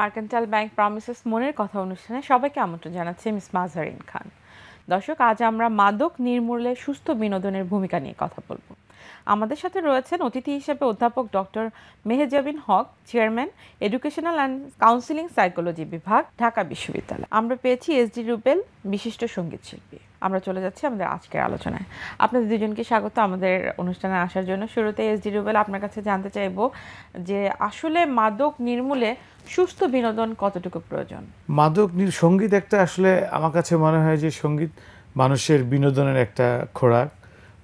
Mercantile bank promises মনের কথা অনুষ্ঠানে সবাইকে আমন্ত্রণ জানাচ্ছি মিস মাজারিন খান দর্শক আজ আমরা মাদক নির্মূলে সুস্থ বিনোদনের ভূমিকা নিয়ে কথা বলবো আমাদের সাথে রয়েছেন অতিথি হিসেবে অধ্যাপক doctor Mehezabin Haque chairman educational and counselling psychology বিভাগ ঢাকা বিশ্ববিদ্যালয় আমরা পেয়েছি এসডি রুবেল বিশিষ্ট সঙ্গীত শিল্পী আমরা চলে যাচ্ছি আমাদের আজকের আলোচনায় আপনাদের দুজনকে স্বাগত আমাদের অনুষ্ঠানে আসার জন্য শুরুতে এস ডি রুবেল আপনার কাছে জানতে চাইব যে আসলে মাদক নির্মূলে সুস্থ বিনোদন কতটুকু প্রয়োজন মাদক সঙ্গীত একটা আসলে আমার কাছে মনে হয় যে সঙ্গীত মানুষের বিনোদনের একটা খোরাক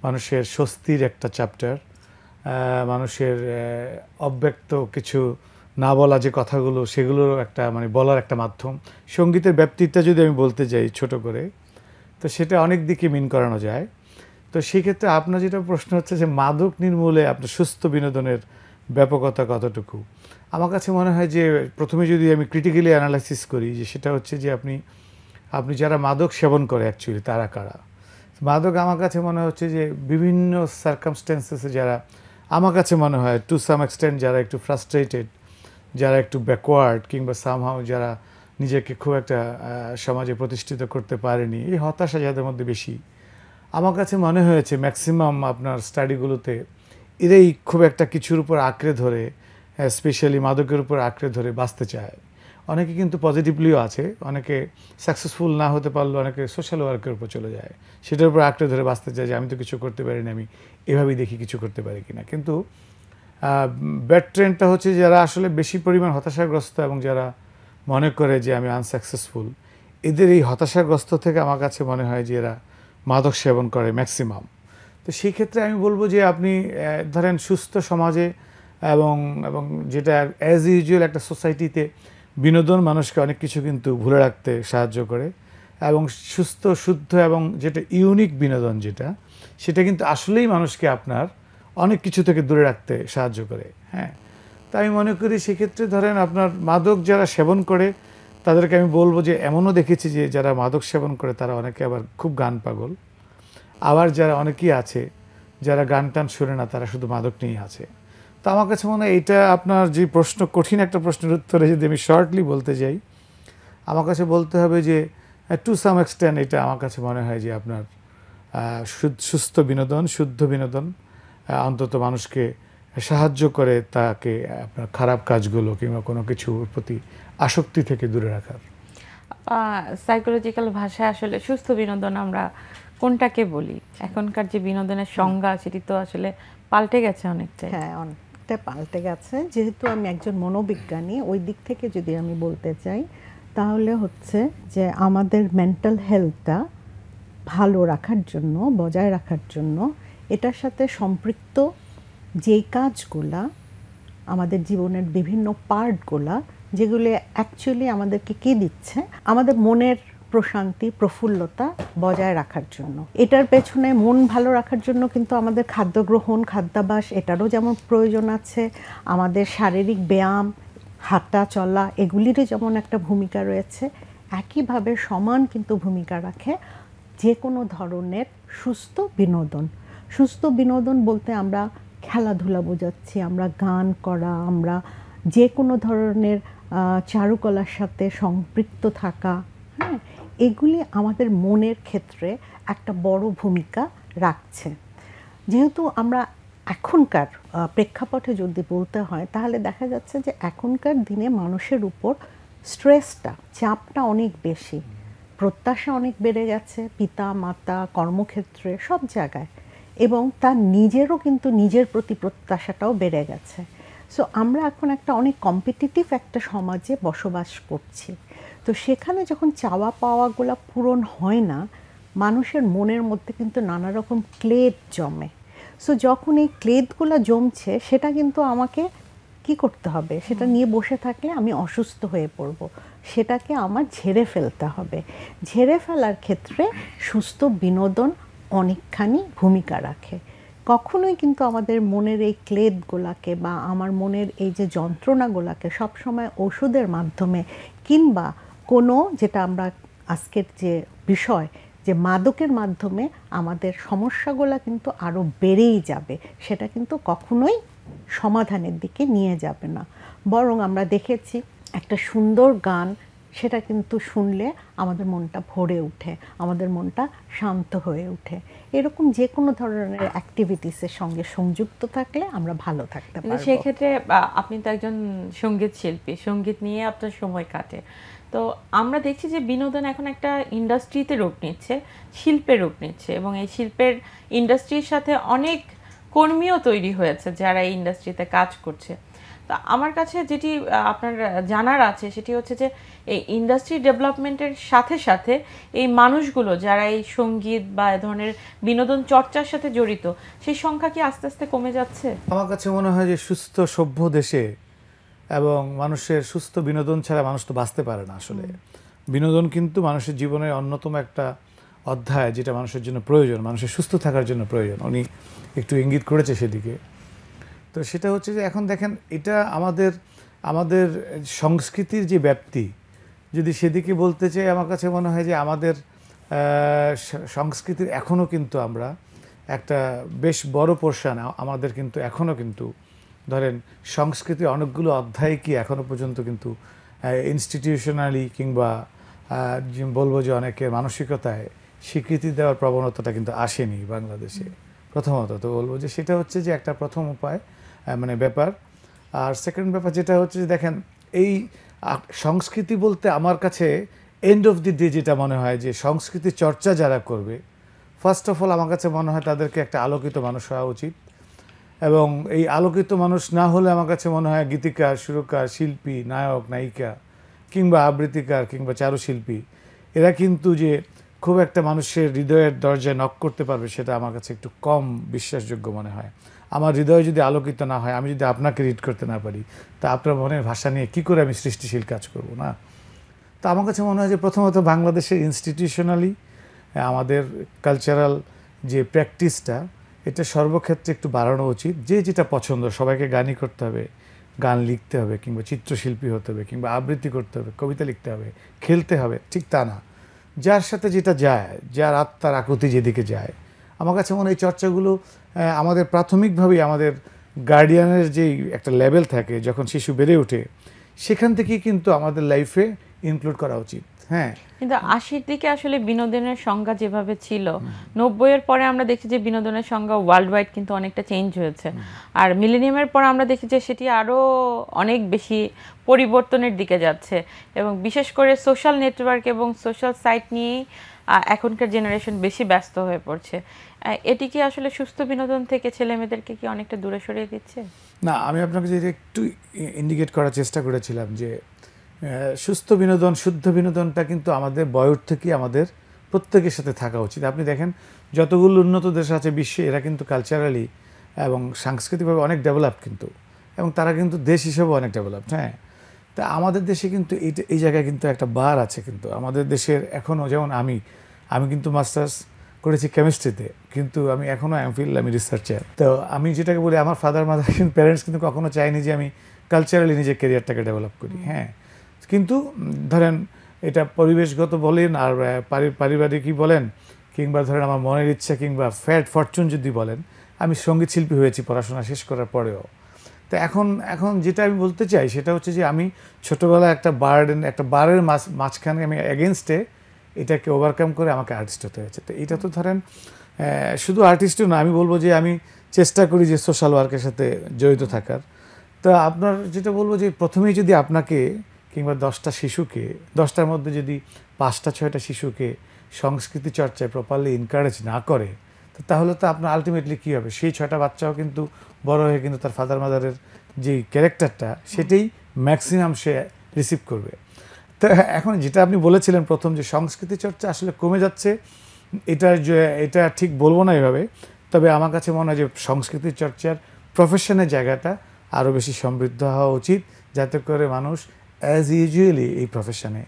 মানুষের স্বস্তির একটা চ্যাপ্টার মানুষের অব্যক্ত কিছু না বলা যে কথাগুলো সেগুলোর একটা মানে বলার একটা মাধ্যম সঙ্গীতের ব্যাপ্তিটা যদি আমি বলতে যাই ছোট করে তো সেটা অনেক দিকে মিন করানো যায় তো সেক্ষেত্রে আপনার যেটা প্রশ্ন হচ্ছে যে মাদক নির্মূলে আপনার সুস্থ বিনোদনের ব্যাপকতা কতটুকু আমার কাছে মনে হয় যে প্রথমে যদি আমি ক্রিটিক্যালি অ্যানালাইসিস করি যে সেটা হচ্ছে যে আপনি আপনি যারা মাদক সেবন করে অ্যাকচুয়ালি তারা কারা মাদক আমার কাছে মনে হচ্ছে যে বিভিন্ন সার্কামস্ট্যান্সেসে যারা আমার কাছে মনে হয় টু সাম এক্সটেন্ট যারা একটু ফ্রাস্ট্রেটেড যারা একটু ব্যাকওয়ার্ড কিংবা সামহাও যারা নিজেকে খুব একটা সমাজে প্রতিষ্ঠিত করতে পারেনি এই হতাশা যাদের মধ্যে বেশি আমার কাছে মনে হয়েছে ম্যাক্সিমাম আপনার স্টাডিগুলোতে এরাই খুব একটা কিছুর উপর আঁকড়ে ধরে স্পেশালি মাদকের উপর আঁকড়ে ধরে বাঁচতে চায় অনেকে কিন্তু পজিটিভলিও আছে অনেকে সাকসেসফুল না হতে পারলো অনেকে সোশ্যাল ওয়ার্কের উপর চলে যায় সেটার উপর আঁকড়ে ধরে বাঁচতে চায় যে আমি তো কিছু করতে পারি আমি এভাবেই দেখি কিছু করতে পারি কি না কিন্তু ব্যাড ট্রেন্ডটা হচ্ছে যারা আসলে বেশি পরিমাণ হতাশাগ্রস্ত এবং যারা মনে করে যে আমি আনসাকসেসফুল এদের এই হতাশাগ্রস্ত থেকে আমার কাছে মনে হয় যে এরা মাদক সেবন করে ম্যাক্সিমাম তো সেই ক্ষেত্রে আমি বলবো যে আপনি ধরেন সুস্থ সমাজে এবং এবং যেটা অ্যাজ ইউজুয়াল একটা সোসাইটিতে বিনোদন মানুষকে অনেক কিছু কিন্তু ভুলে রাখতে সাহায্য করে এবং সুস্থ শুদ্ধ এবং যেটা ইউনিক বিনোদন যেটা সেটা কিন্তু আসলেই মানুষকে আপনার অনেক কিছু থেকে দূরে রাখতে সাহায্য করে হ্যাঁ তা আমি মনে করি সেক্ষেত্রে ধরেন আপনার মাদক যারা সেবন করে তাদেরকে আমি বলবো যে এমনও দেখেছি যে যারা মাদক সেবন করে তারা অনেকে আবার খুব গান পাগল আবার যারা অনেকেই আছে যারা গান টান শুনে না তারা শুধু মাদক নিয়েই আছে তো আমার কাছে মনে হয় এইটা আপনার যে প্রশ্ন কঠিন একটা প্রশ্নের উত্তরে যদি আমি শর্টলি বলতে যাই আমার কাছে বলতে হবে যে টু সাম এক্সটেন্ট এটা আমার কাছে মনে হয় যে আপনার সুস্থ বিনোদন শুদ্ধ বিনোদন অন্তত মানুষকে সাহায্য করে তাকে আপনার খারাপ কাজগুলো কিংবা কোনো কিছুর প্রতি আসক্তি থেকে দূরে রাখার সাইকোলজিক্যাল ভাষায় আসলে সুস্থ বিনোদন আমরা কোনটাকে বলি এখনকার যে বিনোদনের সংজ্ঞা সেটি তো আসলে পাল্টে গেছে অনেকটাই হ্যাঁ অনেকটা পাল্টে গেছে যেহেতু আমি একজন মনোবিজ্ঞানী ওই দিক থেকে যদি আমি বলতে চাই তাহলে হচ্ছে যে আমাদের মেন্টাল হেলথটা ভালো রাখার জন্য বজায় রাখার জন্য এটার সাথে সম্পৃক্ত যেই কাজগুলা আমাদের জীবনের বিভিন্ন পার্টগুলা যেগুলো অ্যাকচুয়ালি আমাদেরকে কি দিচ্ছে আমাদের মনের প্রশান্তি প্রফুল্লতা বজায় রাখার জন্য এটার পেছনে মন ভালো রাখার জন্য কিন্তু আমাদের খাদ্য গ্রহণ খাদ্যাভাস এটারও যেমন প্রয়োজন আছে আমাদের শারীরিক ব্যায়াম হাঁটা চলা এগুলিরও যেমন একটা ভূমিকা রয়েছে একইভাবে সমান কিন্তু ভূমিকা রাখে যে কোনো ধরনের সুস্থ বিনোদন সুস্থ বিনোদন বলতে আমরা খেলাধুলা বোঝাচ্ছি আমরা গান করা আমরা যে কোনো ধরনের চারুকলার সাথে সম্পৃক্ত থাকা হ্যাঁ এগুলি আমাদের মনের ক্ষেত্রে একটা বড় ভূমিকা রাখছে যেহেতু আমরা এখনকার প্রেক্ষাপটে যদি বলতে হয় তাহলে দেখা যাচ্ছে যে এখনকার দিনে মানুষের উপর স্ট্রেসটা চাপটা অনেক বেশি প্রত্যাশা অনেক বেড়ে গেছে পিতা মাতা কর্মক্ষেত্রে সব জায়গায় এবং তার নিজেরও কিন্তু নিজের প্রতি প্রত্যাশাটাও বেড়ে গেছে সো আমরা এখন একটা অনেক কম্পিটিটিভ একটা সমাজে বসবাস করছি তো সেখানে যখন চাওয়া পাওয়াগুলো পূরণ হয় না মানুষের মনের মধ্যে কিন্তু নানা রকম ক্লেদ জমে সো যখন এই ক্লেদগুলো জমছে সেটা কিন্তু আমাকে কি করতে হবে সেটা নিয়ে বসে থাকলে আমি অসুস্থ হয়ে পড়ব সেটাকে আমার ঝেড়ে ফেলতে হবে ঝেড়ে ফেলার ক্ষেত্রে সুস্থ বিনোদন অনেকখানি ভূমিকা রাখে কখনোই কিন্তু আমাদের মনের এই ক্লেদগুলাকে বা আমার মনের এই যে যন্ত্রণাগুলাকে সবসময় ওষুধের মাধ্যমে কিংবা কোনো যেটা আমরা আজকের যে বিষয় যে মাদকের মাধ্যমে আমাদের সমস্যাগুলো কিন্তু আরও বেড়েই যাবে সেটা কিন্তু কখনোই সমাধানের দিকে নিয়ে যাবে না বরং আমরা দেখেছি একটা সুন্দর গান সেটা কিন্তু শুনলে আমাদের মনটা ভরে ওঠে আমাদের মনটা শান্ত হয়ে উঠে এরকম যে কোনো ধরনের অ্যাক্টিভিটিসের সঙ্গে সংযুক্ত থাকলে আমরা ভালো থাকতে পারি সেক্ষেত্রে আপনি তো একজন সঙ্গীত শিল্পী সঙ্গীত নিয়ে আপনার সময় কাটে তো আমরা দেখছি যে বিনোদন এখন একটা ইন্ডাস্ট্রিতে রূপ নিচ্ছে শিল্পে রূপ নিচ্ছে এবং এই শিল্পের ইন্ডাস্ট্রির সাথে অনেক কর্মীও তৈরি হয়েছে যারা এই ইন্ডাস্ট্রিতে কাজ করছে তা আমার কাছে যেটি আপনার জানার আছে সেটি হচ্ছে যে এই ইন্ডাস্ট্রি ডেভেলপমেন্টের সাথে সাথে এই মানুষগুলো যারা এই সঙ্গীত বা এ ধরনের বিনোদন চর্চার সাথে জড়িত সেই সংখ্যা কি আস্তে আস্তে কমে যাচ্ছে আমার কাছে মনে হয় যে সুস্থ সভ্য দেশে এবং মানুষের সুস্থ বিনোদন ছাড়া মানুষ তো বাঁচতে পারে না আসলে বিনোদন কিন্তু মানুষের জীবনের অন্যতম একটা অধ্যায় যেটা মানুষের জন্য প্রয়োজন মানুষের সুস্থ থাকার জন্য প্রয়োজন উনি একটু ইঙ্গিত করেছে সেদিকে তো সেটা হচ্ছে যে এখন দেখেন এটা আমাদের আমাদের সংস্কৃতির যে ব্যাপ্তি যদি সেদিকে বলতে চাই আমার কাছে মনে হয় যে আমাদের সংস্কৃতির এখনও কিন্তু আমরা একটা বেশ বড় পোর্শান আমাদের কিন্তু এখনও কিন্তু ধরেন সংস্কৃতির অনেকগুলো অধ্যায় কি এখনও পর্যন্ত কিন্তু ইনস্টিটিউশনালি কিংবা বলবো যে অনেকের মানসিকতায় স্বীকৃতি দেওয়ার প্রবণতাটা কিন্তু আসেনি বাংলাদেশে প্রথমত তো বলবো যে সেটা হচ্ছে যে একটা প্রথম উপায় মানে ব্যাপার আর সেকেন্ড ব্যাপার যেটা হচ্ছে যে দেখেন এই সংস্কৃতি বলতে আমার কাছে এন্ড অফ দি ডে যেটা মনে হয় যে সংস্কৃতি চর্চা যারা করবে ফার্স্ট অফ অল আমার কাছে মনে হয় তাদেরকে একটা আলোকিত মানুষ হওয়া উচিত এবং এই আলোকিত মানুষ না হলে আমার কাছে মনে হয় গীতিকার সুরকার শিল্পী নায়ক নায়িকা কিংবা আবৃত্তিকার কিংবা চারুশিল্পী এরা কিন্তু যে খুব একটা মানুষের হৃদয়ের দরজায় নক করতে পারবে সেটা আমার কাছে একটু কম বিশ্বাসযোগ্য মনে হয় আমার হৃদয় যদি আলোকিত না হয় আমি যদি আপনাকে রিড করতে না পারি তা আপনার মনের ভাষা নিয়ে কী করে আমি সৃষ্টিশীল কাজ করব না তা আমার কাছে মনে হয় যে প্রথমত বাংলাদেশের ইনস্টিটিউশনালি আমাদের কালচারাল যে প্র্যাকটিসটা এটা সর্বক্ষেত্রে একটু বাড়ানো উচিত যে যেটা পছন্দ সবাইকে গানই করতে হবে গান লিখতে হবে কিংবা চিত্রশিল্পী হতে হবে কিংবা আবৃত্তি করতে হবে কবিতা লিখতে হবে খেলতে হবে ঠিক তা না যার সাথে যেটা যায় যার আত্মার আকৃতি যেদিকে যায় আমার কাছে মনে হয় চর্চাগুলো আমাদের প্রাথমিকভাবেই আমাদের গার্ডিয়ানের যেই একটা লেভেল থাকে যখন শিশু বেড়ে ওঠে সেখান থেকেই কিন্তু আমাদের লাইফে ইনক্লুড করা উচিত হ্যাঁ কিন্তু আশির দিকে আসলে বিনোদনের সংজ্ঞা যেভাবে ছিল নব্বইয়ের পরে আমরা দেখি যে বিনোদনের সংজ্ঞা ওয়ার্ল্ড ওয়াইড কিন্তু অনেকটা চেঞ্জ হয়েছে আর মিলেনিয়ামের পর আমরা দেখি যে সেটি আরও অনেক বেশি পরিবর্তনের দিকে যাচ্ছে এবং বিশেষ করে সোশ্যাল নেটওয়ার্ক এবং সোশ্যাল সাইট নিয়েই এখনকার জেনারেশন বেশি ব্যস্ত হয়ে পড়ছে এটি কি আসলে সুস্থ বিনোদন থেকে ছেলে মেয়েদেরকে কি অনেকটা দূরে সরিয়ে দিচ্ছে না আমি আপনাকে যেটা একটু ইন্ডিকেট করার চেষ্টা করেছিলাম যে সুস্থ বিনোদন শুদ্ধ বিনোদনটা কিন্তু আমাদের বয়স থেকেই আমাদের প্রত্যেকের সাথে থাকা উচিত আপনি দেখেন যতগুলো উন্নত দেশ আছে বিশ্বে এরা কিন্তু কালচারালি এবং সাংস্কৃতিকভাবে অনেক ডেভেলপ কিন্তু এবং তারা কিন্তু দেশ হিসেবে অনেক ডেভেলপড হ্যাঁ তা আমাদের দেশে কিন্তু এইটা এই জায়গায় কিন্তু একটা বার আছে কিন্তু আমাদের দেশের এখনও যেমন আমি আমি কিন্তু মাস্টার্স করেছি কেমিস্ট্রিতে কিন্তু আমি এখনও ফিল আমি রিসার্চার তো আমি যেটাকে বলি আমার ফাদার মাদার কিন্তু প্যারেন্টস কিন্তু কখনো চাইনি যে আমি কালচারালি নিজের কেরিয়ারটাকে ডেভেলপ করি হ্যাঁ কিন্তু ধরেন এটা পরিবেশগত বলেন আর পারিবারিকই বলেন কিংবা ধরেন আমার মনের ইচ্ছা কিংবা ফ্যাট ফরচুন যদি বলেন আমি সঙ্গীত শিল্পী হয়েছি পড়াশোনা শেষ করার পরেও তো এখন এখন যেটা আমি বলতে চাই সেটা হচ্ছে যে আমি ছোটোবেলায় একটা বার্ডেন একটা বারের মাছ মাঝখানে আমি অ্যাগেনস্টে এটাকে ওভারকাম করে আমাকে আর্টিস্ট হতে হয়েছে তো এটা তো ধরেন শুধু আর্টিস্টও না আমি বলবো যে আমি চেষ্টা করি যে সোশ্যাল ওয়ার্কের সাথে জড়িত থাকার তা আপনার যেটা বলবো যে প্রথমেই যদি আপনাকে কিংবা দশটা শিশুকে দশটার মধ্যে যদি পাঁচটা ছয়টা শিশুকে সংস্কৃতি চর্চায় প্রপারলি এনকারেজ না করে তাহলে তো আপনার আলটিমেটলি কী হবে সেই ছয়টা বাচ্চাও কিন্তু বড় হয়ে কিন্তু তার ফাদার মাদারের যে ক্যারেক্টারটা সেটাই ম্যাক্সিমাম সে রিসিভ করবে তো হ্যাঁ, এখন যেটা আপনি বলেছিলেন প্রথম যে সংস্কৃতি চর্চা আসলে কমে যাচ্ছে এটা যে এটা ঠিক বলবো না এভাবে তবে আমার কাছে মনে হয় যে সংস্কৃতি চর্চার প্রফেশনের জায়গাটা আরও বেশি সমৃদ্ধ হওয়া উচিত যাতে করে মানুষ অ্যাজ ইউজুয়ালি এই প্রফেশনে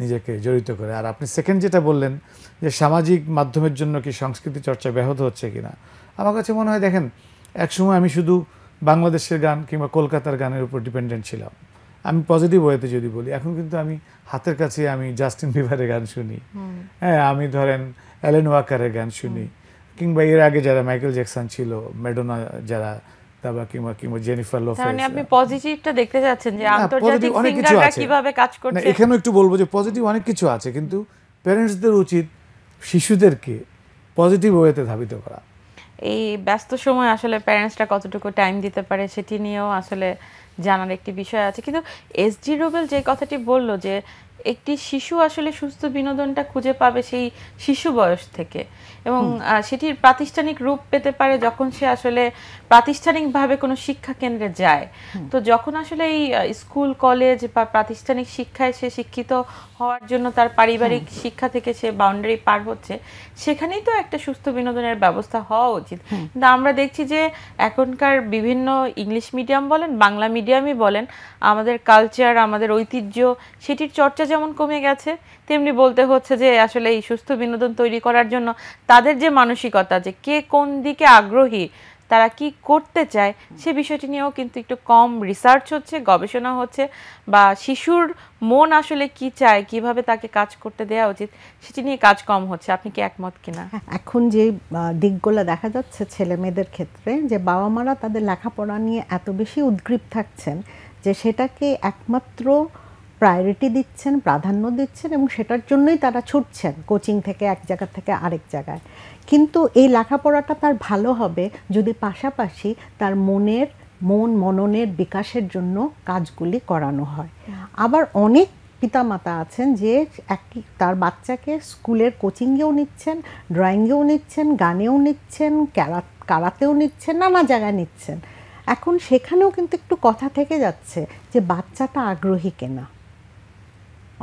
নিজেকে জড়িত করে আর আপনি সেকেন্ড যেটা বললেন যে সামাজিক মাধ্যমের জন্য কি সংস্কৃতি চর্চা ব্যাহত হচ্ছে কিনা আমার কাছে মনে হয় দেখেন একসময় আমি শুধু বাংলাদেশের গান কিংবা কলকাতার গানের উপর ডিপেন্ডেন্ট ছিলাম আমি পজিটিভ ওয়েতে যদি বলি এখন কিন্তু আমি হাতের কাছে আমি জাস্টিন বিভারের গান শুনি হ্যাঁ আমি ধরেন অ্যালেন ওয়াকারের গান শুনি কিংবা এর আগে যারা মাইকেল জ্যাকসন ছিল ম্যাডোনা যারা তারপর কিংবা কিংবা জেনিফার লোপেজ মানে আপনি পজিটিভটা দেখতে যাচ্ছেন যে আন্তর্জাতিক সিঙ্গাররা কিভাবে কাজ করছে এখানেও একটু বলবো যে পজিটিভ অনেক কিছু আছে কিন্তু প্যারেন্টসদের উচিত শিশুদেরকে পজিটিভ ওয়েতে ধাবিত করা এই ব্যস্ত সময় আসলে প্যারেন্টসরা কতটুকু টাইম দিতে পারে সেটি নিয়েও আসলে জানার একটি বিষয় আছে কিন্তু এস জি রোবেল যে কথাটি বলল যে একটি শিশু আসলে সুস্থ বিনোদনটা খুঁজে পাবে সেই শিশু বয়স থেকে এবং সেটির প্রাতিষ্ঠানিক রূপ পেতে পারে যখন সে আসলে প্রাতিষ্ঠানিকভাবে কোনো শিক্ষা কেন্দ্রে যায় তো যখন আসলে এই স্কুল কলেজ বা প্রাতিষ্ঠানিক শিক্ষায় সে শিক্ষিত হওয়ার জন্য তার পারিবারিক শিক্ষা থেকে সে বাউন্ডারি পার হচ্ছে সেখানেই তো একটা সুস্থ বিনোদনের ব্যবস্থা হওয়া উচিত কিন্তু আমরা দেখছি যে এখনকার বিভিন্ন ইংলিশ মিডিয়াম বলেন বাংলা মিডিয়ামই বলেন আমাদের কালচার আমাদের ঐতিহ্য সেটির চর্চা যেমন কমে গেছে তেমনি বলতে হচ্ছে যে আসলে এই সুস্থ বিনোদন তৈরি করার জন্য তাদের যে মানসিকতা যে কে কোন দিকে আগ্রহী তারা কি করতে চায় সে বিষয়টি নিয়েও কিন্তু একটু কম রিসার্চ হচ্ছে গবেষণা হচ্ছে বা শিশুর মন আসলে কি চায় কিভাবে তাকে কাজ করতে দেওয়া উচিত সেটি নিয়ে কাজ কম হচ্ছে আপনি কি একমত কিনা হ্যাঁ, এখন যে দিকগুলো দেখা যাচ্ছে ছেলে মেয়েদের ক্ষেত্রে যে বাবা মারা তাদের লেখাপড়া নিয়ে এত বেশি উদ্গ্রীব থাকছেন যে সেটাকে একমাত্র প্রায়োরিটি দিচ্ছেন প্রাধান্য দিচ্ছেন এবং সেটার জন্যই তারা ছুটছেন কোচিং থেকে এক জায়গা থেকে আরেক জায়গায় কিন্তু এই লেখাপড়াটা তার ভালো হবে যদি পাশাপাশি তার মনের মন মননের বিকাশের জন্য কাজগুলি করানো হয় আবার অনেক পিতামাতা আছেন যে এক তার বাচ্চাকে স্কুলের কোচিংয়েও নিচ্ছেন ড্রয়িংয়েও নিচ্ছেন গানেও নিচ্ছেন ক্যারা কারাতেও নিচ্ছেন নানা জায়গায় নিচ্ছেন এখন সেখানেও কিন্তু একটু কথা থেকে যাচ্ছে যে বাচ্চাটা আগ্রহী কেনা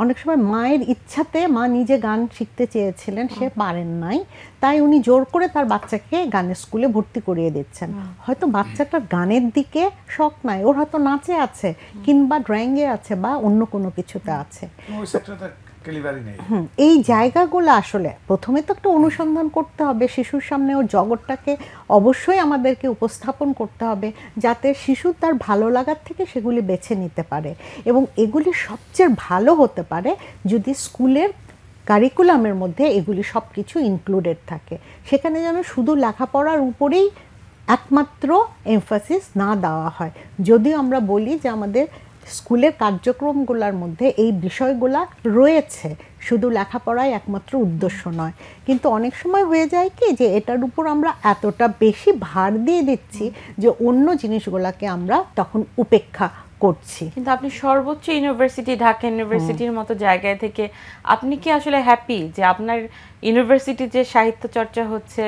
অনেক সময় মায়ের ইচ্ছাতে মা নিজে গান শিখতে চেয়েছিলেন সে পারেন নাই তাই উনি জোর করে তার বাচ্চাকে গানের স্কুলে ভর্তি করিয়ে দিচ্ছেন হয়তো বাচ্চাটার গানের দিকে শখ নাই ওর হয়তো নাচে আছে কিংবা ড্রয়িংয়ে আছে বা অন্য কোনো কিছুতে আছে এই জায়গাগুলো আসলে প্রথমে তো একটা অনুসন্ধান করতে হবে শিশুর সামনে ওর জগৎটাকে অবশ্যই আমাদেরকে উপস্থাপন করতে হবে যাতে শিশু তার ভালো লাগার থেকে সেগুলি বেছে নিতে পারে এবং এগুলি সবচেয়ে ভালো হতে পারে যদি স্কুলের কারিকুলামের মধ্যে এগুলি সব কিছু ইনক্লুডেড থাকে সেখানে যেন শুধু লেখাপড়ার উপরেই একমাত্র এমফাসিস না দেওয়া হয় যদিও আমরা বলি যে আমাদের স্কুলের কার্যক্রমগুলোর মধ্যে এই বিষয়গুলা রয়েছে শুধু লেখাপড়াই একমাত্র উদ্দেশ্য নয় কিন্তু অনেক সময় হয়ে যায় কি যে এটার উপর আমরা এতটা বেশি ভার দিয়ে দিচ্ছি যে অন্য জিনিসগুলোকে আমরা তখন উপেক্ষা করছি কিন্তু আপনি সর্বোচ্চ ইউনিভার্সিটি ঢাকা ইউনিভার্সিটির মতো জায়গায় থেকে আপনি কি আসলে হ্যাপি যে আপনার ইউনিভার্সিটি যে সাহিত্য চর্চা হচ্ছে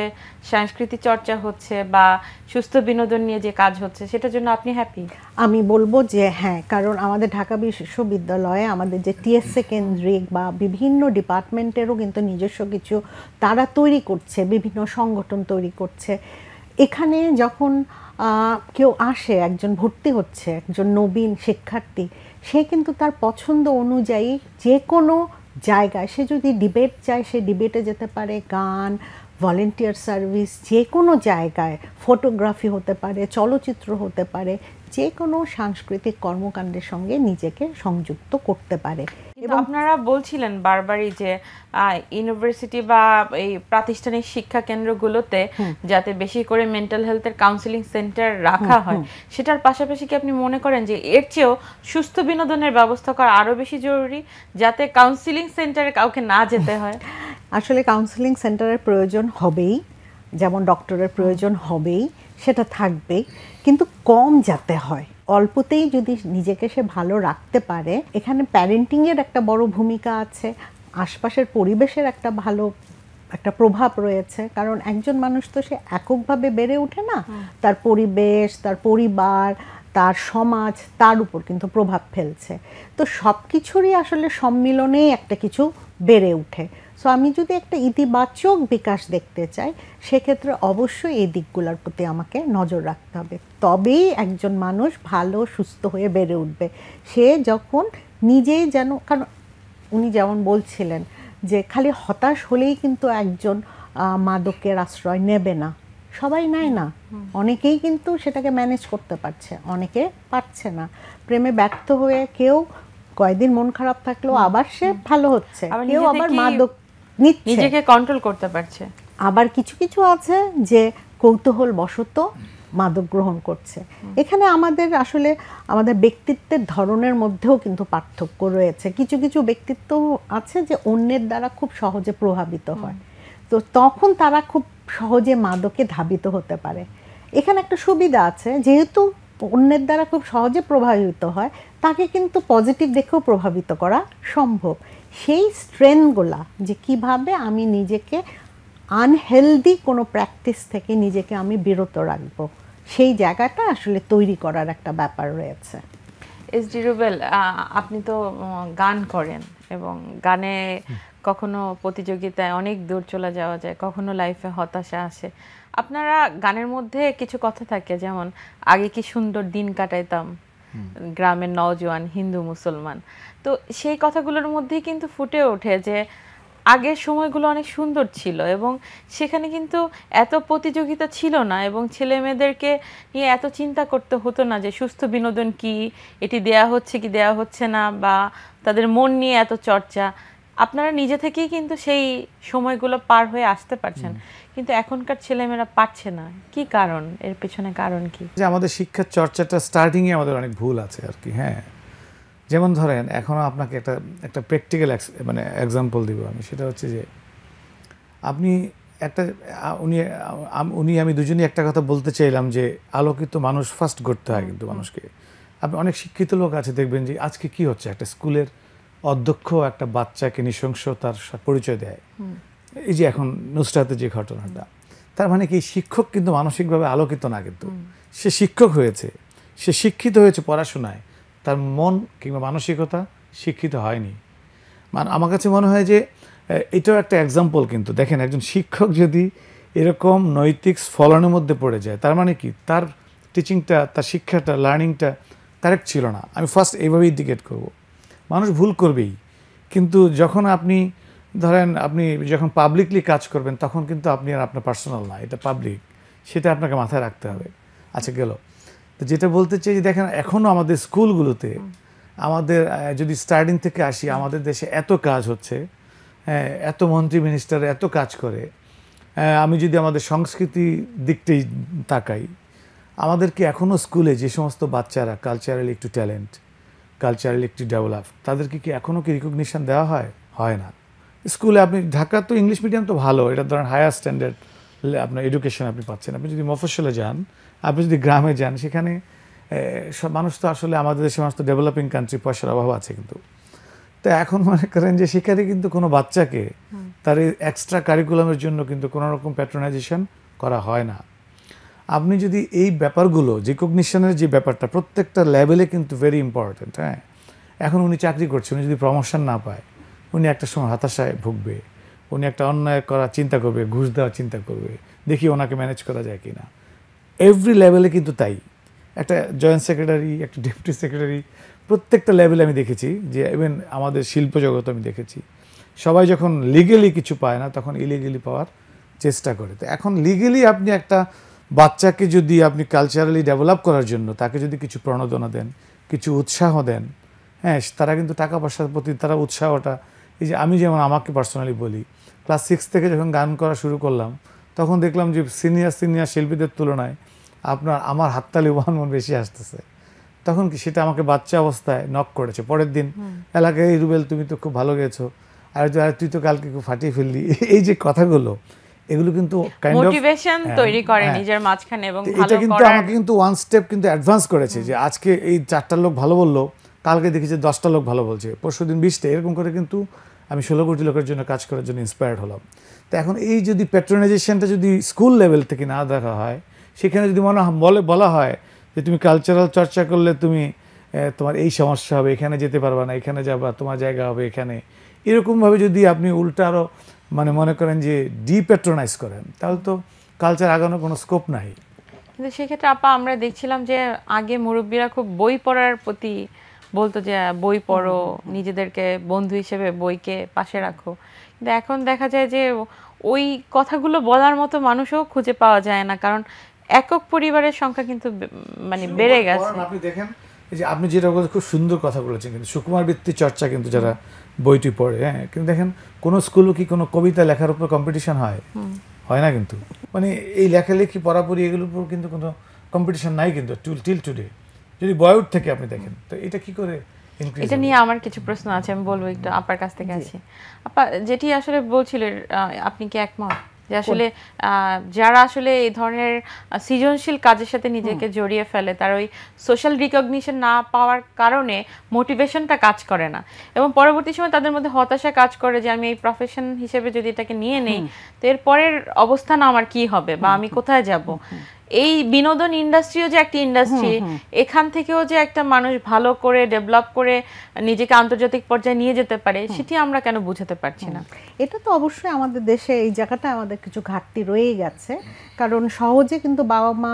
সংস্কৃতি চর্চা হচ্ছে বা সুস্থ বিনোদন নিয়ে যে কাজ হচ্ছে সেটার জন্য আপনি হ্যাপি আমি বলবো যে হ্যাঁ কারণ আমাদের ঢাকা বিশ্ববিদ্যালয়ে আমাদের যে টিএসএ কেন্দ্রিক বা বিভিন্ন ডিপার্টমেন্টেরও কিন্তু নিজস্ব কিছু তারা তৈরি করছে বিভিন্ন সংগঠন তৈরি করছে এখানে যখন কেউ আসে একজন ভর্তি হচ্ছে একজন নবীন শিক্ষার্থী সে কিন্তু তার পছন্দ অনুযায়ী যে কোনো জায়গায় সে যদি ডিবেট চায় সে ডিবেটে যেতে পারে গান ভলেন্টিয়ার সার্ভিস যে কোনো জায়গায় ফটোগ্রাফি হতে পারে চলচ্চিত্র হতে পারে যে কোনো সাংস্কৃতিক কর্মকাণ্ডের সঙ্গে নিজেকে সংযুক্ত করতে পারে এবং আপনারা বলছিলেন বারবারই যে ইউনিভার্সিটি বা এই প্রাতিষ্ঠানিক শিক্ষা কেন্দ্রগুলোতে যাতে বেশি করে মেন্টাল হেলথের কাউন্সিলিং সেন্টার রাখা হয় সেটার পাশাপাশি কি আপনি মনে করেন যে এর চেয়েও সুস্থ বিনোদনের ব্যবস্থা করা আরও বেশি জরুরি যাতে কাউন্সিলিং সেন্টারে কাউকে না যেতে হয় আসলে কাউন্সিলিং সেন্টারের প্রয়োজন হবেই যেমন ডক্টরের প্রয়োজন হবেই সেটা থাকবেই কিন্তু কম যাতে হয় অল্পতেই যদি নিজেকে সে ভালো রাখতে পারে এখানে প্যারেন্টিংয়ের একটা বড় ভূমিকা আছে আশপাশের পরিবেশের একটা ভালো একটা প্রভাব রয়েছে কারণ একজন মানুষ তো সে এককভাবে বেড়ে ওঠে না তার পরিবেশ তার পরিবার তার সমাজ তার উপর কিন্তু প্রভাব ফেলছে তো সব কিছুরই আসলে সম্মিলনেই একটা কিছু বেড়ে ওঠে সো আমি যদি একটা ইতিবাচক বিকাশ দেখতে চাই সেক্ষেত্রে অবশ্যই এই দিকগুলোর প্রতি আমাকে নজর রাখতে হবে তবেই একজন মানুষ ভালো সুস্থ হয়ে বেড়ে উঠবে সে যখন নিজেই যেন কারণ উনি যেমন বলছিলেন যে খালি হতাশ হলেই কিন্তু একজন মাদকের আশ্রয় নেবে না সবাই নেয় না অনেকেই কিন্তু সেটাকে ম্যানেজ করতে পারছে অনেকে পারছে না প্রেমে ব্যর্থ হয়ে কেউ কয়েকদিন মন খারাপ থাকলেও আবার সে ভালো হচ্ছে কেউ আবার মাদক নিচ্ছে নিজেকে কন্ট্রোল করতে পারছে আবার কিছু কিছু আছে যে কৌতূহল বশত মাদক গ্রহণ করছে এখানে আমাদের আসলে আমাদের ব্যক্তিত্বের ধরনের মধ্যেও কিন্তু পার্থক্য রয়েছে কিছু কিছু ব্যক্তিত্ব আছে যে অন্যের দ্বারা খুব সহজে প্রভাবিত হয় তো তখন তারা খুব সহজে মাদকে ধাবিত হতে পারে এখানে একটা সুবিধা আছে যেহেতু অন্যের দ্বারা খুব সহজে প্রভাবিত হয় তাকে কিন্তু পজিটিভ দেখেও প্রভাবিত করা সম্ভব সেই স্ট্রেনগুলা যে কিভাবে আমি নিজেকে আনহেলদি কোনো প্র্যাকটিস থেকে নিজেকে আমি বিরত রাখবো সেই জায়গাটা আসলে তৈরি করার একটা ব্যাপার রয়েছে এস ডি রুবেল আপনি তো গান করেন এবং গানে কখনো প্রতিযোগিতায় অনেক দূর চলে যাওয়া যায় কখনো লাইফে হতাশা আসে আপনারা গানের মধ্যে কিছু কথা থাকে যেমন আগে কি সুন্দর দিন কাটাইতাম গ্রামের নজওয়ান হিন্দু মুসলমান তো সেই কথাগুলোর মধ্যেই কিন্তু ফুটে ওঠে যে আগের সময়গুলো অনেক সুন্দর ছিল এবং সেখানে কিন্তু এত প্রতিযোগিতা ছিল না এবং ছেলে মেয়েদেরকে নিয়ে এত চিন্তা করতে হতো না যে সুস্থ বিনোদন কি এটি দেয়া হচ্ছে কি দেয়া হচ্ছে না বা তাদের মন নিয়ে এত চর্চা আপনারা নিজে থেকেই কিন্তু সেই সময়গুলো পার হয়ে আসতে পারছেন কিন্তু এখনকার ছেলেমেয়েরা পারছে না কি কারণ এর পেছনে কারণ কি যে আমাদের শিক্ষার চর্চাটা স্টার্টিংয়ে আমাদের অনেক ভুল আছে আর কি হ্যাঁ যেমন ধরেন এখনও আপনাকে একটা একটা প্র্যাকটিক্যাল মানে এক্সাম্পল দিব আমি সেটা হচ্ছে যে আপনি একটা উনি উনি আমি দুজনেই একটা কথা বলতে চাইলাম যে আলোকিত মানুষ ফার্স্ট করতে হয় কিন্তু মানুষকে আপনি অনেক শিক্ষিত লোক আছে দেখবেন যে আজকে কি হচ্ছে একটা স্কুলের অধ্যক্ষ একটা বাচ্চাকে নৃশংসতার পরিচয় দেয় এই যে এখন নুসরাতে যে ঘটনাটা তার মানে কি শিক্ষক কিন্তু মানসিকভাবে আলোকিত না কিন্তু সে শিক্ষক হয়েছে সে শিক্ষিত হয়েছে পড়াশোনায় তার মন কিংবা মানসিকতা শিক্ষিত হয়নি মানে আমার কাছে মনে হয় যে এটাও একটা এক্সাম্পল কিন্তু দেখেন একজন শিক্ষক যদি এরকম নৈতিক স্ফলনের মধ্যে পড়ে যায় তার মানে কি তার টিচিংটা তার শিক্ষাটা লার্নিংটা কারেক্ট ছিল না আমি ফার্স্ট এইভাবেই ইন্ডিকেট করব। মানুষ ভুল করবেই কিন্তু যখন আপনি ধরেন আপনি যখন পাবলিকলি কাজ করবেন তখন কিন্তু আপনি আর আপনার পার্সোনাল না এটা পাবলিক সেটা আপনাকে মাথায় রাখতে হবে আচ্ছা গেল তো যেটা বলতে চাই যে দেখেন এখনও আমাদের স্কুলগুলোতে আমাদের যদি স্টার্টিং থেকে আসি আমাদের দেশে এত কাজ হচ্ছে হ্যাঁ, এত মন্ত্রী মিনিস্টার এত কাজ করে আমি যদি আমাদের সংস্কৃতি দিকটাই তাকাই আমাদেরকে এখনও স্কুলে যে সমস্ত বাচ্চারা কালচারালি একটু ট্যালেন্ট কালচারালি একটু ডেভেলপ তাদেরকে কি এখনও কি রিকগনিশান দেওয়া হয় হয় না স্কুলে আপনি ঢাকা তো ইংলিশ মিডিয়াম তো ভালো এটা ধরেন হায়ার স্ট্যান্ডার্ড আপনার এডুকেশন আপনি পাচ্ছেন আপনি যদি মফসলে যান আপনি যদি গ্রামে যান সেখানে সব মানুষ তো আসলে আমাদের দেশে মানুষ তো ডেভেলপিং কান্ট্রি পয়সার অভাব আছে কিন্তু তো এখন মনে করেন যে সেখানে কিন্তু কোনো বাচ্চাকে তার এই এক্সট্রা কারিকুলামের জন্য কিন্তু কোনো রকম প্যাট্রোনাইজেশন করা হয় না আপনি যদি এই ব্যাপারগুলো রিকগনিশনের যে ব্যাপারটা প্রত্যেকটা লেভেলে কিন্তু ভেরি ইম্পর্ট্যান্ট হ্যাঁ এখন উনি চাকরি করছেন উনি যদি প্রমোশন না পায় উনি একটা সময় হতাশায় ভুগবে উনি একটা অন্যায় করা চিন্তা করবে ঘুষ দেওয়ার চিন্তা করবে দেখি ওনাকে ম্যানেজ করা যায় কি না এভরি লেভেলে কিন্তু তাই একটা জয়েন্ট সেক্রেটারি একটা ডেপুটি সেক্রেটারি প্রত্যেকটা লেভেলে আমি দেখেছি যে ইভেন আমাদের শিল্প জগত আমি দেখেছি সবাই যখন লিগেলি কিছু পায় না তখন ইলিগেলি পাওয়ার চেষ্টা করে তো এখন লিগেলি আপনি একটা বাচ্চাকে যদি আপনি কালচারালি ডেভেলপ করার জন্য তাকে যদি কিছু প্রণোদনা দেন কিছু উৎসাহ দেন হ্যাঁ তারা কিন্তু টাকা পয়সার প্রতি তারা উৎসাহটা এই যে আমি যেমন আমাকে পার্সোনালি বলি ক্লাস সিক্স থেকে যখন গান করা শুরু করলাম তখন দেখলাম যে সিনিয়র সিনিয়র শিল্পীদের তুলনায় আপনার আমার হাততালি ওয়ান মন বেশি আসতেছে তখন কি সেটা আমাকে বাচ্চা অবস্থায় নক করেছে পরের দিন এলাকায় রুবেল তুমি তো খুব ভালো গেছো আর তুই তো কালকে খুব ফাটিয়ে ফেললি এই যে কথাগুলো এগুলো কিন্তু মোটিভেশন হ্যাঁ, তৈরি করে হ্যাঁ। নিজের মাঝখানে এবং এটা কিন্তু আমাকে কিন্তু ওয়ান স্টেপ কিন্তু অ্যাডভান্স করেছে যে আজকে এই চারটা লোক ভালো বললো কালকে দেখি যে দশটা লোক ভালো বলছে পরশু দিন বিশটা এরকম করে কিন্তু আমি ষোলো কোটি লোকের জন্য কাজ করার জন্য ইন্সপায়ার্ড হলাম তো এখন এই যদি প্যাট্রোনাইজেশনটা যদি স্কুল লেভেল থেকে না দেখা হয় সেখানে যদি মনে বলে বলা হয় যে তুমি কালচারাল চর্চা করলে তুমি তোমার এই সমস্যা হবে এখানে যেতে পারবা না এখানে যাবা তোমার জায়গা হবে এখানে এরকমভাবে যদি আপনি উল্টা আরও মানে মনে করেন যে ডিপ্যাট্রোনাইজ করেন তাহলে তো কালচার আগানোর কোনো স্কোপ নাই কিন্তু সেক্ষেত্রে আপা আমরা দেখছিলাম যে আগে মুরব্বীরা খুব বই পড়ার প্রতি বলতো যে বই পড়ো নিজেদেরকে বন্ধু হিসেবে বইকে পাশে রাখো এখন দেখা যায় যে ওই কথাগুলো বলার মতো মানুষও খুঁজে পাওয়া যায় না কারণ একক পরিবারের সংখ্যা কিন্তু মানে বেড়ে গেছে আপনি দেখেন যে আপনি যেটা বলছেন খুব সুন্দর কথা বলেছেন কিন্তু সুকুমার বৃত্তি চর্চা কিন্তু যারা বইটি পড়ে হ্যাঁ কিন্তু দেখেন কোনো স্কুলও কি কোনো কবিতা লেখার উপর কম্পিটিশন হয় হয় না কিন্তু মানে এই লেখালেখি পড়াপড়ি এগুলোর উপর কিন্তু কোনো কম্পিটিশন নাই কিন্তু টিল টুডে যদি বয়উড থেকে আপনি দেখেন তো এটা কি করে এটা নিয়ে আমার কিছু প্রশ্ন আছে আমি বলবো একটু আপার কাছ থেকে আছে আপা যেটি আসলে বলছিলেন আপনি কি একমত যে আসলে যারা আসলে এই ধরনের সৃজনশীল কাজের সাথে নিজেকে জড়িয়ে ফেলে তার ওই সোশ্যাল রিকগনিশন না পাওয়ার কারণে মোটিভেশনটা কাজ করে না এবং পরবর্তী সময় তাদের মধ্যে হতাশা কাজ করে যে আমি এই প্রফেশন হিসেবে যদি এটাকে নিয়ে নেই তো এর পরের অবস্থান আমার কি হবে বা আমি কোথায় যাব এই বিনোদন ইন্ডাস্ট্রিও যে একটা ইন্ডাস্ট্রি এখান থেকেও যে একটা মানুষ ভালো করে ডেভেলপ করে নিজেকে আন্তর্জাতিক পর্যায়ে নিয়ে যেতে পারে সেটি আমরা কেন বুঝাতে পারছি না এটা তো অবশ্যই আমাদের দেশে এই জায়গাটা আমাদের কিছু ঘাটতি রয়ে গেছে কারণ সহজে কিন্তু বাবা মা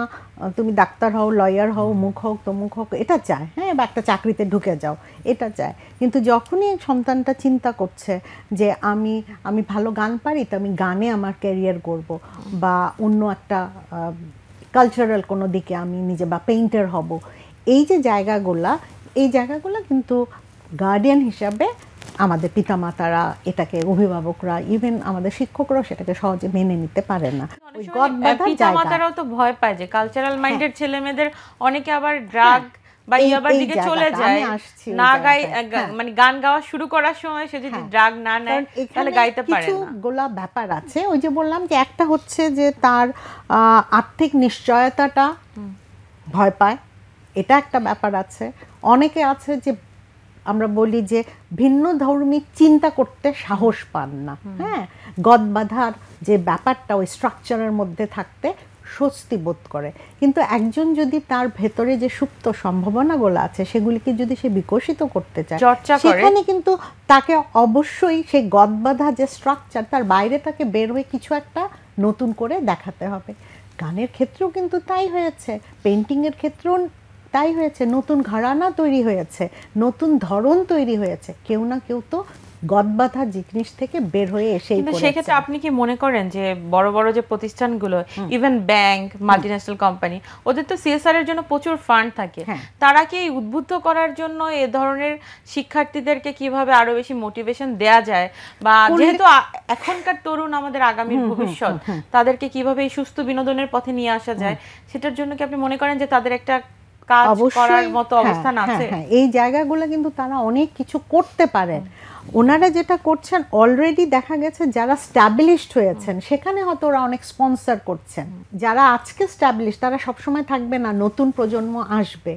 তুমি ডাক্তার হও লয়ার হও মুখ হোক তমুক হোক এটা চায় হ্যাঁ বা একটা চাকরিতে ঢুকে যাও এটা চায় কিন্তু যখনই সন্তানটা চিন্তা করছে যে আমি আমি ভালো গান পারি তো আমি গানে আমার ক্যারিয়ার করব বা অন্য একটা কালচারাল কোনো দিকে আমি নিজে বা পেইন্টার হব এই যে জায়গাগুলো এই জায়গাগুলো কিন্তু গার্ডিয়ান হিসাবে আমাদের পিতামাতারা এটাকে অভিভাবকরা ইভেন আমাদের শিক্ষকরা সেটাকে সহজে মেনে নিতে পারে না পিতামাতারাও তো ভয় পায় যে কালচারাল হ্যাঁ। মাইন্ডেড ছেলেমেয়েদের অনেকে আবার ড্রাগ বা ইয়াবার দিকে চলে যায় না গাই হ্যাঁ। মানে গান গাওয়া শুরু করার সময় সে যদি হ্যাঁ। ড্রাগ না নেয় তাহলে গাইতে পারে না গোলা ব্যাপার আছে ওই যে বললাম যে একটা হচ্ছে যে তার আর্থিক নিশ্চয়তাটা ভয় পায় এটা একটা ব্যাপার আছে অনেকে আছে যে আমরা বলি যে ভিন্ন ধর্মী চিন্তা করতে সাহস পান না হ্যাঁ বাঁধার যে ব্যাপারটা ওই স্ট্রাকচারের মধ্যে থাকতে স্বস্তি বোধ করে কিন্তু একজন যদি তার ভেতরে যে সুপ্ত সম্ভাবনাগুলো আছে সেগুলিকে যদি সে বিকশিত করতে চায় চর্চা সেখানে কিন্তু তাকে অবশ্যই সেই গদবাধা যে স্ট্রাকচার তার বাইরে তাকে বের হয়ে কিছু একটা নতুন করে দেখাতে হবে গানের ক্ষেত্রেও কিন্তু তাই হয়েছে পেন্টিংয়ের ক্ষেত্রেও তাই হয়েছে নতুন ঘরানা তৈরি হয়েছে নতুন ধরন তৈরি হয়েছে কেউ না কেউ তো গদবাধা জিনিস থেকে বের হয়ে এসে সেক্ষেত্রে আপনি কি মনে করেন যে বড় বড় যে প্রতিষ্ঠানগুলো ইভেন ব্যাংক মাল্টিন্যাশনাল কোম্পানি ওদের তো সিএসআর এর জন্য প্রচুর ফান্ড থাকে হ্যাঁ। তারা কি উদ্বুদ্ধ করার জন্য এ ধরনের শিক্ষার্থীদেরকে কিভাবে আরো বেশি মোটিভেশন দেয়া যায় বা যেহেতু এখনকার তরুণ আমাদের আগামীর ভবিষ্যৎ তাদেরকে কিভাবে এই সুস্থ বিনোদনের পথে নিয়ে আসা যায় সেটার জন্য কি আপনি মনে করেন যে তাদের একটা কাজ করার মতো হ্যাঁ, অবস্থান হ্যাঁ, আছে এই জায়গাগুলো কিন্তু তারা অনেক কিছু করতে পারেন ওনারা যেটা করছেন অলরেডি দেখা গেছে যারা স্ট্যাবলিশড হয়েছেন সেখানে হয়তো ওরা অনেক স্পন্সার করছেন যারা আজকে স্ট্যাবলিশ তারা সবসময় থাকবে না নতুন প্রজন্ম আসবে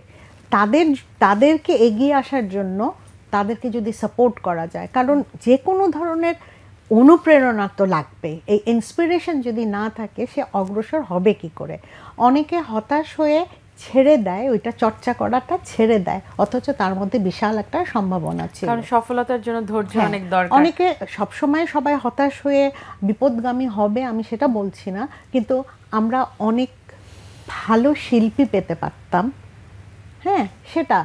তাদের তাদেরকে এগিয়ে আসার জন্য তাদেরকে যদি সাপোর্ট করা যায় কারণ যে কোনো ধরনের অনুপ্রেরণা তো লাগবে এই ইন্সপিরেশন যদি না থাকে সে অগ্রসর হবে কি করে অনেকে হতাশ হয়ে ছেড়ে দেয় ওইটা চর্চা করাটা ছেড়ে দেয় অথচ তার মধ্যে বিশাল একটা সম্ভাবনা ছিল কারণ সফলতার জন্য ধৈর্য হ্যাঁ, অনেক দরকার অনেকে সব সময় সবাই হতাশ হয়ে বিপদগামী হবে আমি সেটা বলছি না কিন্তু আমরা অনেক ভালো শিল্পী পেতে পারতাম হ্যাঁ সেটা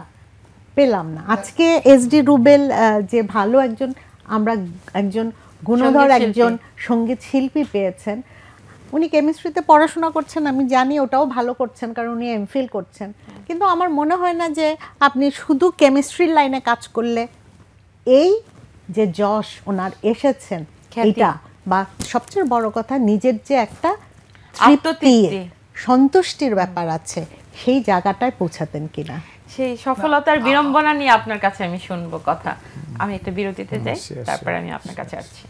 পেলাম না আজকে এসডি রুবেল যে ভালো একজন আমরা একজন গুণধর একজন সঙ্গীত শিল্পী পেয়েছেন উনি কেমিস্ট্রিতে পড়াশোনা করছেন আমি জানি ওটাও ভালো করছেন কারণ উনি এমফিল করছেন কিন্তু আমার মনে হয় না যে আপনি শুধু কেমিস্ট্রির লাইনে কাজ করলে এই যে যশ ওনার এসেছেন এটা বা সবচেয়ে বড় কথা নিজের যে একটা সন্তুষ্টির ব্যাপার আছে সেই জায়গাটায় পৌঁছাতেন কিনা সেই সফলতার বিড়ম্বনা নিয়ে আপনার কাছে আমি শুনবো কথা আমি একটা বিরতিতে যাই তারপরে আমি আপনার কাছে আসছি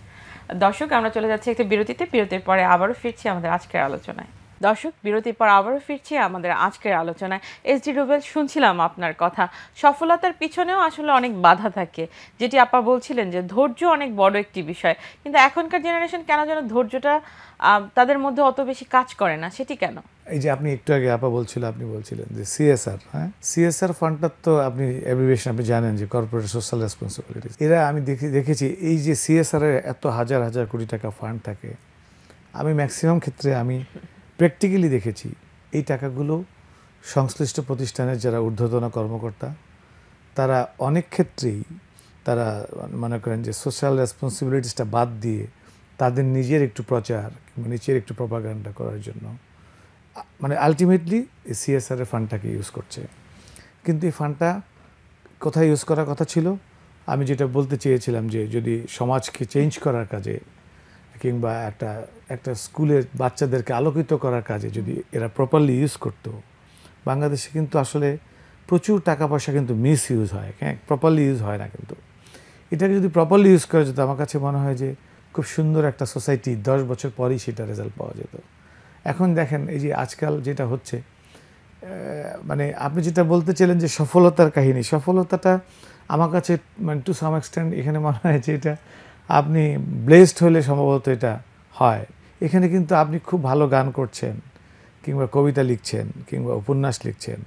দর্শক আমরা চলে যাচ্ছি একটি বিরতিতে বিরতির পরে আবারও ফিরছি আমাদের আজকের আলোচনায় দর্শক বিরতির পর আবারও ফিরছি আমাদের আজকের আলোচনায় এস ডি রুবেল শুনছিলাম আপনার কথা সফলতার পিছনেও আসলে অনেক বাধা থাকে যেটি আপা বলছিলেন যে ধৈর্য অনেক বড় একটি বিষয় কিন্তু এখনকার জেনারেশন কেন যেন ধৈর্যটা তাদের মধ্যে অত বেশি কাজ করে না সেটি কেন এই যে আপনি একটু আগে আপা বলছিলেন আপনি বলছিলেন যে সিএসআর হ্যাঁ সিএসআর ফান্ডটা তো আপনি অ্যাব্রিভিয়েশন আপনি জানেন যে কর্পোরেট সোশ্যাল রেসপন্সিবিলিটি এরা আমি দেখি দেখেছি এই যে সিএসআর এত হাজার হাজার কোটি টাকা ফান্ড থাকে আমি ম্যাক্সিমাম ক্ষেত্রে আমি প্র্যাকটিক্যালি দেখেছি এই টাকাগুলো সংশ্লিষ্ট প্রতিষ্ঠানের যারা ঊর্ধ্বতন কর্মকর্তা তারা অনেক ক্ষেত্রেই তারা মনে করেন যে সোশ্যাল রেসপন্সিবিলিটিসটা বাদ দিয়ে তাদের নিজের একটু প্রচার কিংবা নিজের একটু প্রপাগান্ডা করার জন্য মানে আলটিমেটলি এই সিএসআরের ফান্ডটাকে ইউজ করছে কিন্তু এই ফান্ডটা কোথায় ইউজ করার কথা ছিল আমি যেটা বলতে চেয়েছিলাম যে যদি সমাজকে চেঞ্জ করার কাজে কিংবা একটা একটা স্কুলের বাচ্চাদেরকে আলোকিত করার কাজে যদি এরা প্রপারলি ইউজ করতো বাংলাদেশে কিন্তু আসলে প্রচুর টাকা পয়সা কিন্তু মিস ইউজ হয় হ্যাঁ প্রপারলি ইউজ হয় না কিন্তু এটাকে যদি প্রপারলি ইউজ করা যেত আমার কাছে মনে হয় যে খুব সুন্দর একটা সোসাইটি দশ বছর পরেই সেটা রেজাল্ট পাওয়া যেত এখন দেখেন এই যে আজকাল যেটা হচ্ছে মানে আপনি যেটা বলতে চাইলেন যে সফলতার কাহিনী সফলতাটা আমার কাছে মানে টু সাম এক্সটেন্ড এখানে মনে হয় যে এটা আপনি ব্লেসড হলে সম্ভবত এটা হয় এখানে কিন্তু আপনি খুব ভালো গান করছেন কিংবা কবিতা লিখছেন কিংবা উপন্যাস লিখছেন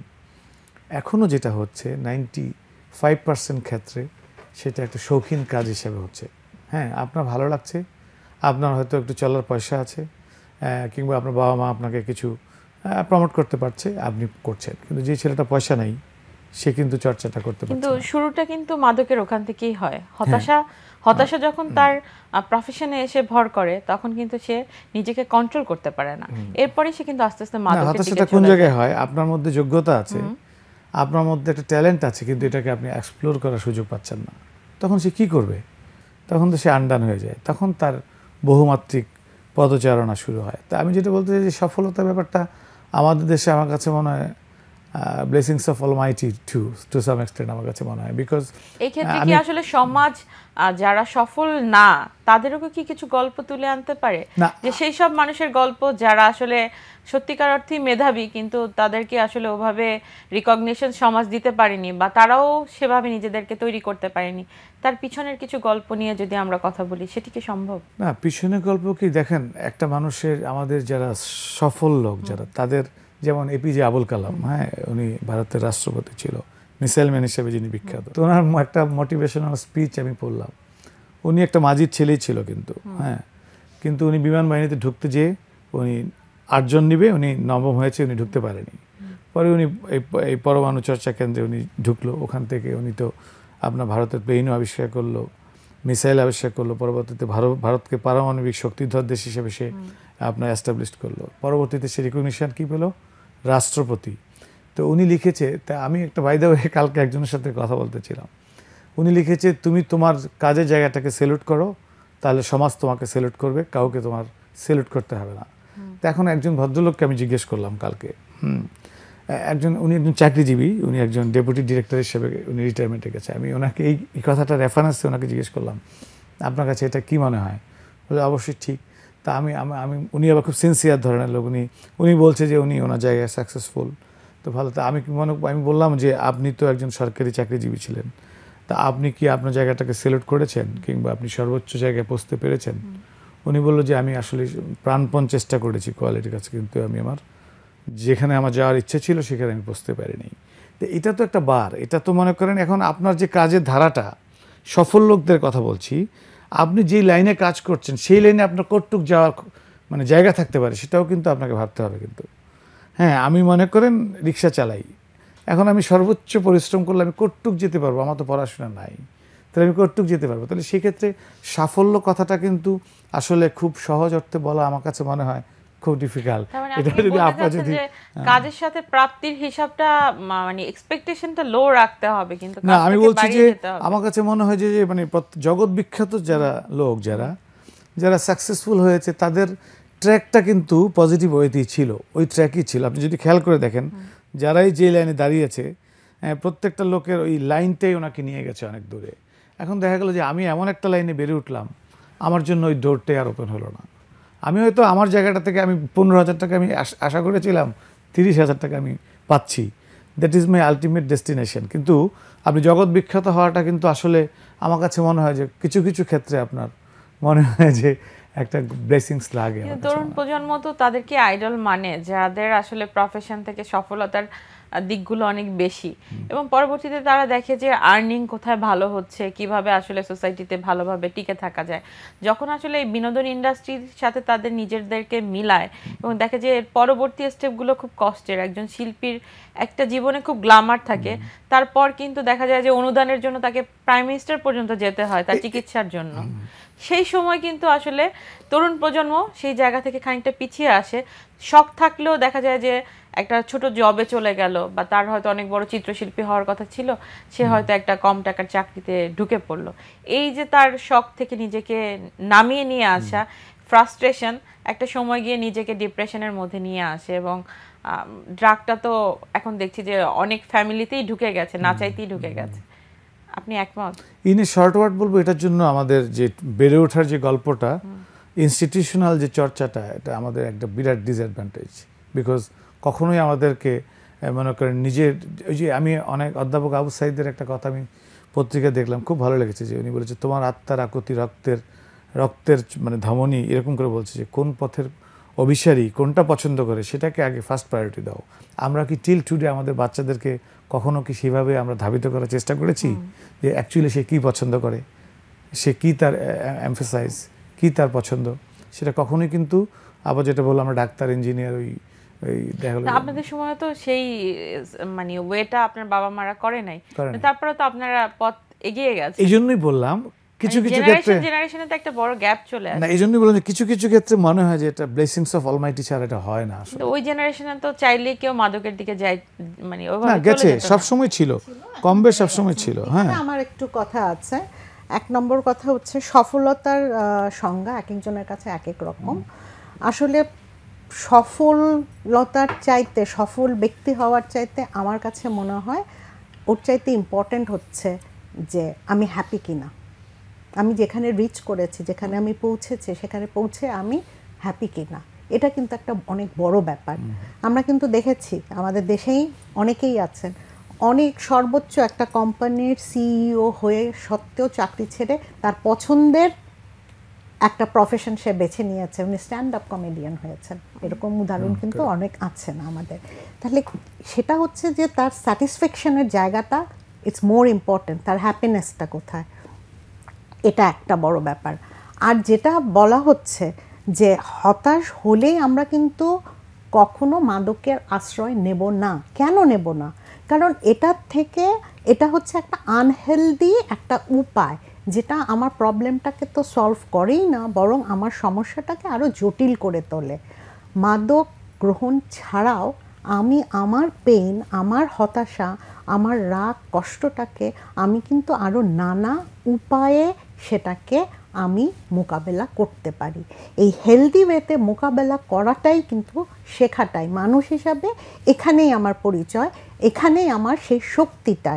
এখনও যেটা হচ্ছে নাইনটি ফাইভ পার্সেন্ট ক্ষেত্রে সেটা একটা শৌখিন কাজ হিসেবে হচ্ছে হ্যাঁ আপনার ভালো লাগছে আপনার হয়তো একটু চলার পয়সা আছে কিংবা আপনার বাবা মা আপনাকে কিছু প্রমোট করতে পারছে আপনি করছেন কিন্তু যে ছেলেটা পয়সা নাই সে কিন্তু চর্চাটা করতে পারছে কিন্তু শুরুটা কিন্তু মাদকের ওখান থেকেই হয় হ্যাঁ। হতাশা হতাশা হ্যাঁ। যখন তার প্রফেশনে এসে ভর করে তখন কিন্তু সে নিজেকে কন্ট্রোল করতে পারে না এরপরে সে কিন্তু আস্তে আস্তে মাদকের হতাশাটা কোন জায়গায় হয় আপনার মধ্যে যোগ্যতা আছে আপনার মধ্যে একটা ট্যালেন্ট আছে কিন্তু এটাকে আপনি এক্সপ্লোর করার সুযোগ পাচ্ছেন না তখন সে কি করবে তখন তো সে আন্ডান হয়ে যায় তখন তার বহুমাত্রিক পদচারণা শুরু হয় তা আমি যেটা বলতে চাই যে সফলতা ব্যাপারটা আমাদের দেশে আমার কাছে মনে হয় blessings of almighty to to some extent আমার কাছে মনে হয় বিকজ এই ক্ষেত্রে কি আসলে সমাজ যারা সফল না তাদেরও কি কিছু গল্প তুলে আনতে পারে যে সেই সব মানুষের গল্প যারা আসলে সত্যিকার অর্থে মেধাবী কিন্তু তাদেরকে আসলে ওভাবে রিকগনিশন সমাজ দিতে পারেনি বা তারাও সেভাবে নিজেদেরকে তৈরি করতে পারেনি তার পিছনের কিছু গল্প নিয়ে যদি আমরা কথা বলি সেটি কি সম্ভব না পিছনের গল্প কি দেখেন একটা মানুষের আমাদের যারা সফল লোক যারা তাদের যেমন এপিজে আবুল কালাম হ্যাঁ উনি ভারতের রাষ্ট্রপতি ছিল মিসাইল ম্যান হিসেবে যিনি বিখ্যাত তো ওনার একটা মোটিভেশনাল স্পিচ আমি পড়লাম উনি একটা মাজির ছেলেই ছিল কিন্তু হ্যাঁ কিন্তু উনি বিমান বাহিনীতে ঢুকতে যেয়ে উনি আটজন নিবে উনি নবম হয়েছে উনি ঢুকতে পারেনি পরে উনি এই পরমাণু চর্চা কেন্দ্রে উনি ঢুকলো ওখান থেকে উনি তো আপনার ভারতের প্লেনও আবিষ্কার করলো মিসাইল আবিষ্কার করলো পরবর্তীতে ভারত ভারতকে পারমাণবিক শক্তিধর দেশ হিসেবে সে আপনার অ্যাস্টাবলিশ করলো পরবর্তীতে সে রিকগনিশন কী পেলো রাষ্ট্রপতি তো উনি লিখেছে তা আমি একটা বাইদা হয়ে কালকে একজনের সাথে কথা বলতেছিলাম উনি লিখেছে তুমি তোমার কাজের জায়গাটাকে সেলুট করো তাহলে সমাজ তোমাকে সেলুট করবে কাউকে তোমার সেলুট করতে হবে না তো এখন একজন ভদ্রলোককে আমি জিজ্ঞেস করলাম কালকে একজন উনি একজন চাকরিজীবী উনি একজন ডেপুটি ডিরেক্টর হিসেবে উনি রিটায়ারমেন্টে গেছে আমি ওনাকে এই কথাটা রেফারেন্সে ওনাকে জিজ্ঞেস করলাম আপনার কাছে এটা কি মনে হয় অবশ্যই ঠিক তা আমি আমি উনি আবার খুব সিনসিয়ার ধরনের লোক উনি উনি বলছে যে উনি ওনার জায়গায় সাকসেসফুল তো ভালো তা আমি মনে আমি বললাম যে আপনি তো একজন সরকারি চাকরিজীবী ছিলেন তা আপনি কি আপনার জায়গাটাকে সিলেক্ট করেছেন কিংবা আপনি সর্বোচ্চ জায়গায় পৌঁছতে পেরেছেন উনি বললো যে আমি আসলে প্রাণপণ চেষ্টা করেছি কোয়ালিটির কাছে কিন্তু আমি আমার যেখানে আমার যাওয়ার ইচ্ছে ছিল সেখানে আমি পৌঁছতে পারিনি তো এটা তো একটা বার এটা তো মনে করেন এখন আপনার যে কাজের ধারাটা সফল লোকদের কথা বলছি আপনি যেই লাইনে কাজ করছেন সেই লাইনে আপনার কটটুক যাওয়া মানে জায়গা থাকতে পারে সেটাও কিন্তু আপনাকে ভাবতে হবে কিন্তু হ্যাঁ আমি মনে করেন রিক্সা চালাই এখন আমি সর্বোচ্চ পরিশ্রম করলে আমি কটটুক যেতে পারবো আমার তো পড়াশোনা নাই তাহলে আমি কটটুক যেতে পারবো তাহলে সেক্ষেত্রে সাফল্য কথাটা কিন্তু আসলে খুব সহজ অর্থে বলা আমার কাছে মনে হয় খুব ডিফিকাল্ট মানে এটা যদি আপনার যদি হ্যাঁ। কাজের সাথে প্রাপ্তির হিসাবটা মানে এক্সপেকটেশনটা লো রাখতে হবে কিন্তু না আমি বলছি যে আমার কাছে মনে হয় যে মানে জগৎ বিখ্যাত যারা লোক যারা যারা সাকসেসফুল হয়েছে তাদের ট্র্যাকটা কিন্তু পজিটিভ ওয়েতেই ছিল ওই ট্র্যাকই ছিল আপনি যদি খেয়াল করে দেখেন যারাই যে লাইনে দাঁড়িয়েছে হ্যাঁ, প্রত্যেকটা লোকের ওই লাইনটাই ওনাকে নিয়ে গেছে অনেক দূরে এখন দেখা গেল যে আমি এমন একটা লাইনে বেড়ে উঠলাম আমার জন্য ওই ডোরটাই আর ওপেন হলো না আমি হয়তো আমার জায়গাটা থেকে আমি পনেরো হাজার টাকা আমি আশা করেছিলাম তিরিশ হাজার টাকা আমি পাচ্ছি that is my ultimate destination কিন্তু আপনি জগৎ বিখ্যাত হওয়াটা কিন্তু আসলে আমার কাছে মনে হয় যে কিছু কিছু ক্ষেত্রে আপনার মনে হয় যে একটা ব্লেসিংস লাগে তরুণ প্রজন্ম তো তাদেরকে আইডল মানে যাদের আসলে প্রফেশন থেকে সফলতার দিকগুলো অনেক বেশি এবং পরবর্তীতে তারা দেখে যে আর্নিং কোথায় ভালো হচ্ছে কিভাবে আসলে সোসাইটিতে ভালোভাবে টিকে থাকা যায় যখন আসলে এই বিনোদন ইন্ডাস্ট্রির সাথে তাদের নিজেদেরকে মিলায় এবং দেখে যে পরবর্তী স্টেপগুলো খুব কষ্টের একজন শিল্পীর একটা জীবনে খুব গ্লামার থাকে তারপর কিন্তু দেখা যায় যে অনুদানের জন্য তাকে প্রাইম মিনিস্টার পর্যন্ত যেতে হয় তার চিকিৎসার জন্য সেই সময় কিন্তু আসলে তরুণ প্রজন্ম সেই জায়গা থেকে খানিকটা পিছিয়ে আসে শখ থাকলেও দেখা যায় যে একটা ছোট জবে চলে গেল বা তার হয়তো অনেক বড় চিত্রশিল্পী হওয়ার কথা ছিল সে হয়তো একটা কম টাকার চাকরিতে ঢুকে পড়লো এই যে তার শখ থেকে নিজেকে নামিয়ে নিয়ে আসা ফ্রাস্ট্রেশন একটা সময় গিয়ে নিজেকে ডিপ্রেশনের মধ্যে নিয়ে আসে এবং ড্রাগটা তো এখন দেখছি যে অনেক ফ্যামিলিতেই ঢুকে গেছে নাচাইতেই ঢুকে গেছে আপনি একমত ইনি শর্ট ওয়ার্ড বলবো এটার জন্য আমাদের যে বেড়ে ওঠার যে গল্পটা ইনস্টিটিউশনাল যে চর্চাটা এটা আমাদের একটা বিরাট ডিসঅ্যাডভান্টেজ বিকজ কখনোই আমাদেরকে মনে করেন নিজের ওই যে আমি অনেক অধ্যাপক আবু সাইদের একটা কথা আমি পত্রিকা দেখলাম খুব ভালো লেগেছে যে উনি বলেছে তোমার আত্মার আকতি রক্তের রক্তের মানে ধমনী এরকম করে বলছে যে কোন পথের অভিসারী কোনটা পছন্দ করে সেটাকে আগে ফার্স্ট প্রায়োরিটি দাও আমরা কি টিল টুডে আমাদের বাচ্চাদেরকে কখনো কি সেভাবে আমরা ধাবিত করার চেষ্টা করেছি যে অ্যাকচুয়ালি সে কী পছন্দ করে সে কী তার এমফেসাইজ কী তার পছন্দ সেটা কখনোই কিন্তু আবার যেটা বললাম আমরা ডাক্তার ইঞ্জিনিয়ার ওই আপনাদের সময় তো সেই মানে ওয়েটা আপনার বাবা মারা করে নাই তারপরে তো আপনারা পথ এগিয়ে গেছে এই জন্যই বললাম কিছু মানে কিছু ক্ষেত্রে জেনারেশনে তো একটা বড় গ্যাপ চলে আসে না এইজন্যই বললাম কিছু কিছু ক্ষেত্রে মনে হয় যে এটা ব্লেসিংস অফ অলমাইটি ছাড়া এটা হয় না আসলে ওই জেনারেশনে তো চাইলে কেউ মাদকের দিকে যায় মানে ওভাবে না গেছে সব সময় ছিল কম বেশ সব সময় আচ্ছা, ছিল হ্যাঁ আমার একটু কথা আছে এক নম্বর কথা হচ্ছে সফলতার সংজ্ঞা এক একজনের কাছে এক এক রকম আসলে সফলতার চাইতে সফল ব্যক্তি হওয়ার চাইতে আমার কাছে মনে হয় ওর চাইতে ইম্পর্টেন্ট হচ্ছে যে আমি হ্যাপি কিনা আমি যেখানে রিচ করেছি যেখানে আমি পৌঁছেছি সেখানে পৌঁছে আমি হ্যাপি কিনা এটা কিন্তু একটা অনেক বড় ব্যাপার আমরা কিন্তু দেখেছি আমাদের দেশেই অনেকেই আছেন অনেক সর্বোচ্চ একটা কোম্পানির সিইও হয়ে সত্ত্বেও চাকরি ছেড়ে তার পছন্দের একটা প্রফেশন সে বেছে নিয়েছে উনি স্ট্যান্ড আপ কমেডিয়ান হয়েছেন এরকম উদাহরণ কিন্তু অনেক আছেন আমাদের তাহলে সেটা হচ্ছে যে তার স্যাটিসফ্যাকশনের জায়গাটা ইটস মোর ইম্পর্ট্যান্ট তার হ্যাপিনেসটা কোথায় এটা একটা বড় ব্যাপার আর যেটা বলা হচ্ছে যে হতাশ হলে আমরা কিন্তু কখনো মাদকের আশ্রয় নেব না কেন নেব না কারণ এটার থেকে এটা হচ্ছে একটা আনহেলদি একটা উপায় যেটা আমার প্রবলেমটাকে তো সলভ করেই না বরং আমার সমস্যাটাকে আরও জটিল করে তোলে মাদক গ্রহণ ছাড়াও আমি আমার পেন আমার হতাশা আমার রাগ কষ্টটাকে আমি কিন্তু আরও নানা উপায়ে সেটাকে আমি মোকাবেলা করতে পারি এই হেলদি ওয়েতে মোকাবেলা করাটাই কিন্তু শেখাটাই মানুষ হিসাবে এখানেই আমার পরিচয় এখানেই আমার সেই শক্তিটা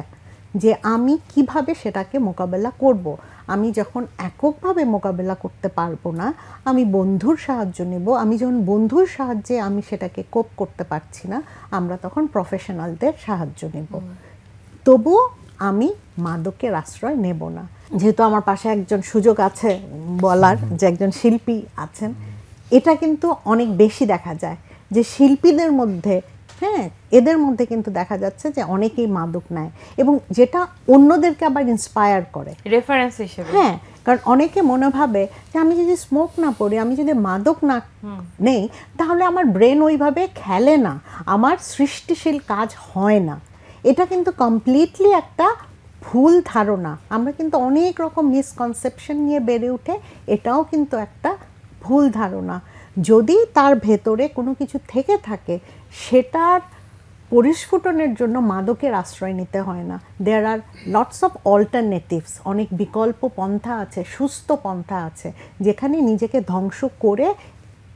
যে আমি কিভাবে সেটাকে মোকাবেলা করব। আমি যখন এককভাবে মোকাবেলা করতে পারবো না আমি বন্ধুর সাহায্য নেব আমি যখন বন্ধুর সাহায্যে আমি সেটাকে কোপ করতে পারছি না আমরা তখন প্রফেশনালদের সাহায্য নেব তবু আমি মাদকের আশ্রয় নেব না যেহেতু আমার পাশে একজন সুযোগ আছে বলার যে একজন শিল্পী আছেন এটা কিন্তু অনেক বেশি দেখা যায় যে শিল্পীদের মধ্যে হ্যাঁ এদের মধ্যে কিন্তু দেখা যাচ্ছে যে অনেকেই মাদক নেয় এবং যেটা অন্যদেরকে আবার ইন্সপায়ার করে রেফারেন্স হিসেবে হ্যাঁ কারণ অনেকে মনে ভাবে যে আমি যদি স্মোক না পড়ি আমি যদি মাদক না নেই তাহলে আমার ব্রেন ওইভাবে খেলে না আমার সৃষ্টিশীল কাজ হয় না এটা কিন্তু কমপ্লিটলি একটা ভুল ধারণা আমরা কিন্তু অনেক রকম মিসকনসেপশন নিয়ে বেড়ে উঠে এটাও কিন্তু একটা ভুল ধারণা যদি তার ভেতরে কোনো কিছু থেকে থাকে সেটার পরিস্ফুটনের জন্য মাদকের আশ্রয় নিতে হয় না there are lots of alternatives অনেক বিকল্প পন্থা আছে সুস্থ পন্থা আছে যেখানে নিজেকে ধ্বংস করে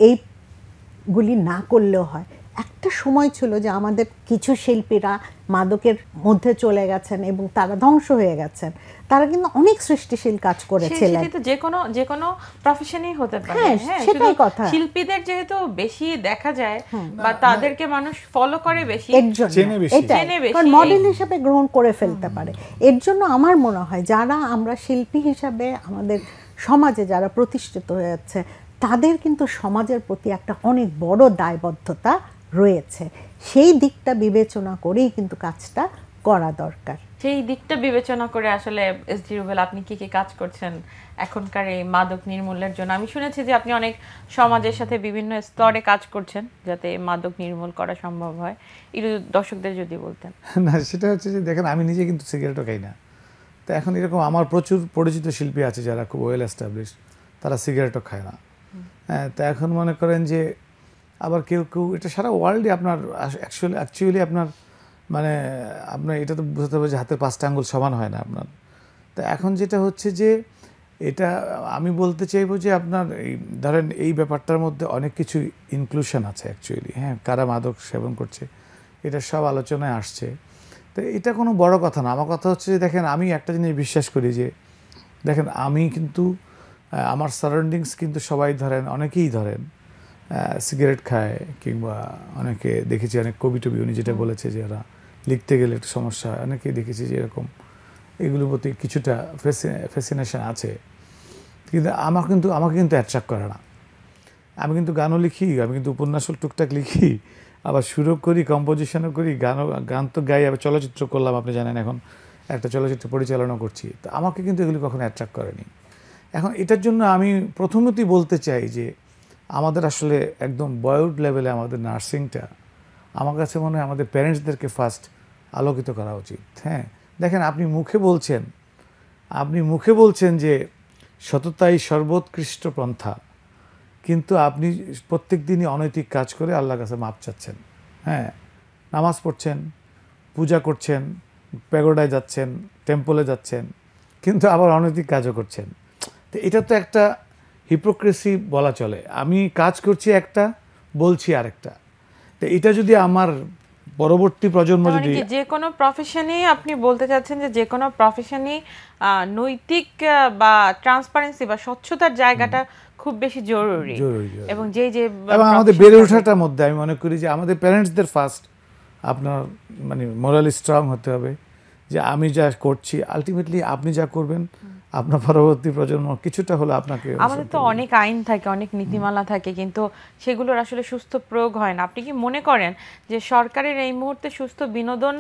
এইগুলি না করলেও হয় একটা সময় ছিল যে আমাদের কিছু শিল্পীরা মাদকের মধ্যে চলে গেছেন এবং তারা ধ্বংস হয়ে গেছেন তারা কিন্তু অনেক সৃষ্টিশীল কাজ করেছিলেন যে কোনো যে কোনো প্রফেশনই হতে পারে হ্যাঁ, হ্যাঁ সেটাই কথা শিল্পীদের যেহেতু বেশি দেখা যায় বা তাদেরকে মানুষ ফলো করে বেশি এর জন্য কারণ মডেল হিসাবে গ্রহণ করে ফেলতে পারে এর জন্য আমার মনে হয় যারা আমরা শিল্পী হিসাবে আমাদের সমাজে যারা প্রতিষ্ঠিত হয়ে যাচ্ছে তাদের কিন্তু সমাজের প্রতি একটা অনেক বড় দায়বদ্ধতা রয়েছে সেই দিকটা বিবেচনা করেই কিন্তু কাজটা করা দরকার সেই দিকটা বিবেচনা করে আসলে এস জি রুবেল আপনি কী কী কাজ করছেন এখনকার এই মাদক নির্মূলের জন্য আমি শুনেছি যে আপনি অনেক সমাজের সাথে বিভিন্ন স্তরে কাজ করছেন যাতে মাদক নির্মূল করা সম্ভব হয় এগুলো দর্শকদের যদি বলতেন না সেটা হচ্ছে যে দেখেন আমি নিজে কিন্তু সিগারেটও খাই না তো এখন এরকম আমার প্রচুর পরিচিত শিল্পী আছে যারা খুব ওয়েল এস্টাবলিশ তারা সিগারেটও খায় না হ্যাঁ তা এখন মনে করেন যে আবার কেউ কেউ এটা সারা ওয়ার্ল্ডে আপনার অ্যাকচুয়ালি অ্যাকচুয়ালি আপনার মানে আপনার এটা তো বুঝতে হবে যে হাতের পাঁচটা আঙ্গুল সমান হয় না আপনার তা এখন যেটা হচ্ছে যে এটা আমি বলতে চাইবো যে আপনার এই ধরেন এই ব্যাপারটার মধ্যে অনেক কিছু ইনক্লুশন আছে অ্যাকচুয়ালি হ্যাঁ কারা মাদক সেবন করছে এটা সব আলোচনায় আসছে তো এটা কোনো বড় কথা না আমার কথা হচ্ছে যে দেখেন আমি একটা জিনিস বিশ্বাস করি যে দেখেন আমি কিন্তু আমার সারাউন্ডিংস কিন্তু সবাই ধরেন অনেকেই ধরেন সিগারেট খায় কিংবা অনেকে দেখেছি অনেক কবি টবি উনি যেটা বলেছে যে ওরা লিখতে গেলে একটু সমস্যা অনেকেই দেখেছি যে এরকম এগুলোর প্রতি কিছুটা ফ্যাসিনেশন আছে কিন্তু আমার কিন্তু আমাকে কিন্তু অ্যাট্রাক্ট করে না আমি কিন্তু গানও লিখি আমি কিন্তু উপন্যাসও টুকটাক লিখি আবার সুরও করি কম্পোজিশনও করি গানও গান তো গাই আবার চলচ্চিত্র করলাম আপনি জানেন এখন একটা চলচ্চিত্র পরিচালনা করছি তো আমাকে কিন্তু এগুলি কখনো অ্যাট্রাক্ট করেনি এখন এটার জন্য আমি প্রথমতই বলতে চাই যে আমাদের আসলে একদম বয়ড লেভেলে আমাদের নার্সিংটা আমার কাছে মনে হয় আমাদের প্যারেন্টসদেরকে ফার্স্ট আলোকিত করা উচিত হ্যাঁ দেখেন আপনি মুখে বলছেন আপনি মুখে বলছেন যে সততাই সর্বোৎকৃষ্ট পন্থা কিন্তু আপনি প্রত্যেক দিনই অনৈতিক কাজ করে আল্লাহর কাছে মাপ চাচ্ছেন হ্যাঁ নামাজ পড়ছেন পূজা করছেন প্যাগোডায় যাচ্ছেন টেম্পলে যাচ্ছেন কিন্তু আবার অনৈতিক কাজও করছেন তো এটা তো একটা হিপোক্রেসি বলা চলে আমি কাজ করছি একটা বলছি আরেকটা তো এটা যদি আমার পরবর্তী প্রজন্ম মানে যদি যে কোনো প্রফেশনে আপনি বলতে চাচ্ছেন যে যে কোনো প্রফেশনে নৈতিক বা ট্রান্সপারেন্সি বা স্বচ্ছতার জায়গাটা খুব বেশি জরুরি এবং যে যে এবং আমাদের বেড়ে ওঠাটার মধ্যে আমি মনে করি যে আমাদের প্যারেন্টসদের ফার্স্ট আপনার মানে মোরালি স্ট্রং হতে হবে যে আমি যা করছি আলটিমেটলি আপনি যা করবেন আপনার পরবর্তী প্রজন্ম কিছুটা হলো আপনাকে আমাদের তো অনেক আইন থাকে অনেক নীতিমালা থাকে কিন্তু সেগুলোর আসলে সুস্থ প্রয়োগ হয় না আপনি কি মনে করেন যে সরকারের এই মুহূর্তে সুস্থ বিনোদন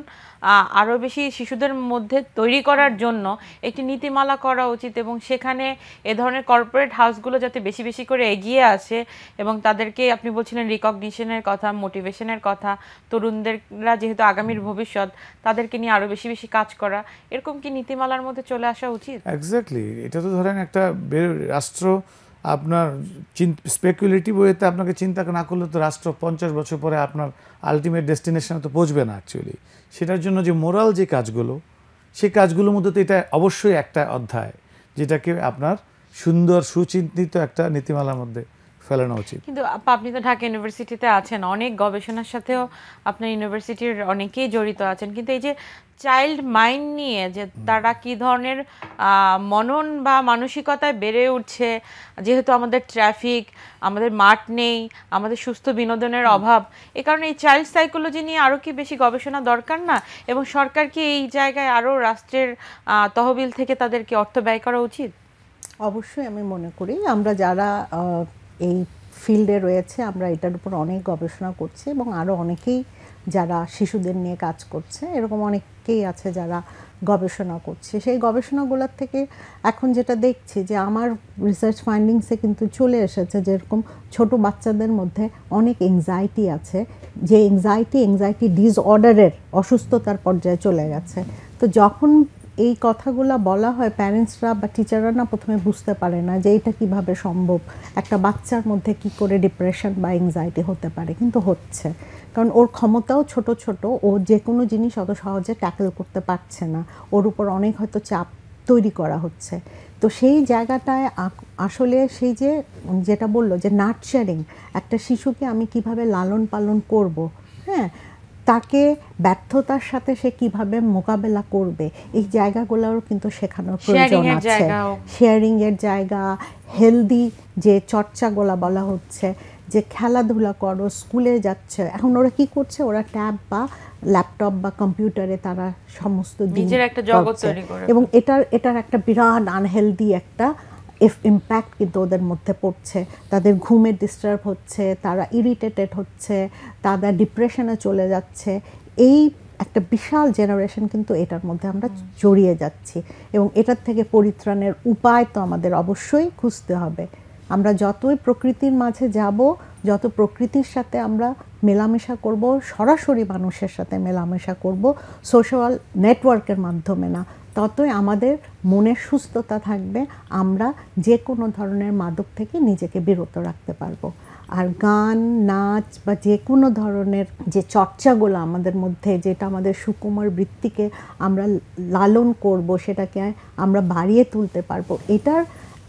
আরও বেশি শিশুদের মধ্যে তৈরি করার জন্য একটি নীতিমালা করা উচিত এবং সেখানে এ ধরনের কর্পোরেট হাউসগুলো যাতে বেশি বেশি করে এগিয়ে আসে এবং তাদেরকে আপনি বলছিলেন রিকগনিশনের কথা মোটিভেশনের কথা তরুণদেররা যেহেতু আগামীর ভবিষ্যৎ তাদেরকে নিয়ে আরও বেশি বেশি কাজ করা এরকম কি নীতিমালার মধ্যে চলে আসা উচিত এক্স্যাক্টলি এটা তো ধরেন একটা রাষ্ট্র আপনার স্পেকুলেটিভ ওয়েতে আপনাকে চিন্তা না করলে তো রাষ্ট্র পঞ্চাশ বছর পরে আপনার আলটিমেট ডেস্টিনেশনে তো পৌঁছবে না অ্যাকচুয়ালি সেটার জন্য যে মোরাল যে কাজগুলো সেই কাজগুলোর মধ্যে তো এটা অবশ্যই একটা অধ্যায় যেটাকে আপনার সুন্দর সুচিন্তিত একটা নীতিমালার মধ্যে ফেলানো উচিত কিন্তু আপনি তো ঢাকা ইউনিভার্সিটিতে আছেন অনেক গবেষণার সাথেও আপনার ইউনিভার্সিটির অনেকেই জড়িত আছেন কিন্তু এই যে চাইল্ড মাইন্ড নিয়ে যে তারা কি ধরনের মনন বা মানসিকতায় বেড়ে উঠছে যেহেতু আমাদের ট্রাফিক আমাদের মাঠ নেই আমাদের সুস্থ বিনোদনের অভাব এ কারণে এই চাইল্ড সাইকোলজি নিয়ে আরও কি বেশি গবেষণা দরকার না এবং সরকার কি এই জায়গায় আরও রাষ্ট্রের তহবিল থেকে তাদেরকে অর্থ ব্যয় করা উচিত অবশ্যই আমি মনে করি আমরা যারা এই ফিল্ডে রয়েছে আমরা এটার উপর অনেক গবেষণা করছি এবং আরও অনেকেই যারা শিশুদের নিয়ে কাজ করছে এরকম অনেকেই আছে যারা গবেষণা করছে সেই গবেষণাগুলোর থেকে এখন যেটা দেখছি যে আমার রিসার্চ ফাইন্ডিংসে কিন্তু চলে এসেছে যেরকম ছোট বাচ্চাদের মধ্যে অনেক এংজাইটি আছে যে এংজাইটি এংজাইটি ডিসঅর্ডারের অসুস্থতার পর্যায়ে চলে গেছে তো যখন এই কথাগুলো বলা হয় প্যারেন্টসরা বা টিচাররা না প্রথমে বুঝতে পারে না যে এটা কিভাবে সম্ভব একটা বাচ্চার মধ্যে কি করে ডিপ্রেশন বা এংজাইটি হতে পারে কিন্তু হচ্ছে কারণ ওর ক্ষমতাও ছোট ছোট ও যে কোনো জিনিস অত সহজে ট্যাকেল করতে পারছে না ওর উপর অনেক হয়তো চাপ তৈরি করা হচ্ছে তো সেই জায়গাটায় আসলে সেই যে যেটা বললো যে নার্চারিং একটা শিশুকে আমি কিভাবে লালন পালন করব হ্যাঁ তাকে ব্যর্থতার সাথে সে কিভাবে মোকাবেলা করবে এই জায়গাগুলোরও কিন্তু শেখানোর প্রয়োজন আছে শেয়ারিং এর জায়গা হেলদি যে চর্চাগুলা বলা হচ্ছে যে খেলাধুলা করো স্কুলে যাচ্ছে এখন ওরা কি করছে ওরা ট্যাব বা ল্যাপটপ বা কম্পিউটারে তারা সমস্ত দিন এবং এটার এটার একটা বিরাট আনহেলদি একটা এফ ইম্প্যাক্ট কিন্তু ওদের মধ্যে পড়ছে তাদের ঘুমে ডিস্টার্ব হচ্ছে তারা ইরিটেটেড হচ্ছে তারা ডিপ্রেশনে চলে যাচ্ছে এই একটা বিশাল জেনারেশন কিন্তু এটার মধ্যে আমরা জড়িয়ে যাচ্ছি এবং এটার থেকে পরিত্রাণের উপায় তো আমাদের অবশ্যই খুঁজতে হবে আমরা যতই প্রকৃতির মাঝে যাব যত প্রকৃতির সাথে আমরা মেলামেশা করব সরাসরি মানুষের সাথে মেলামেশা করব সোশ্যাল নেটওয়ার্কের মাধ্যমে না ততই আমাদের মনের সুস্থতা থাকবে আমরা যে কোনো ধরনের মাদক থেকে নিজেকে বিরত রাখতে পারবো আর গান নাচ বা যে কোনো ধরনের যে চর্চাগুলো আমাদের মধ্যে যেটা আমাদের সুকুমার বৃত্তিকে আমরা লালন করব সেটাকে আমরা বাড়িয়ে তুলতে পারবো এটার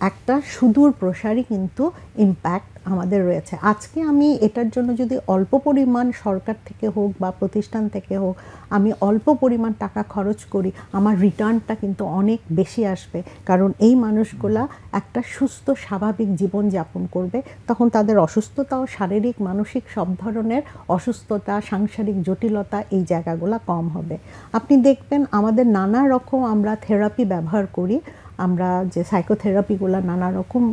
একটা সুদূর প্রসারী কিন্তু ইম্প্যাক্ট আমাদের রয়েছে আজকে আমি এটার জন্য যদি অল্প পরিমাণ সরকার থেকে হোক বা প্রতিষ্ঠান থেকে হোক আমি অল্প পরিমাণ টাকা খরচ করি আমার রিটার্নটা কিন্তু অনেক বেশি আসবে কারণ এই মানুষগুলা একটা সুস্থ স্বাভাবিক জীবন যাপন করবে তখন তাদের অসুস্থতাও শারীরিক মানসিক সব ধরনের অসুস্থতা সাংসারিক জটিলতা এই জায়গাগুলো কম হবে আপনি দেখবেন আমাদের নানা রকম আমরা থেরাপি ব্যবহার করি আমরা যে সাইকোথেরাপিগুলো নানা রকম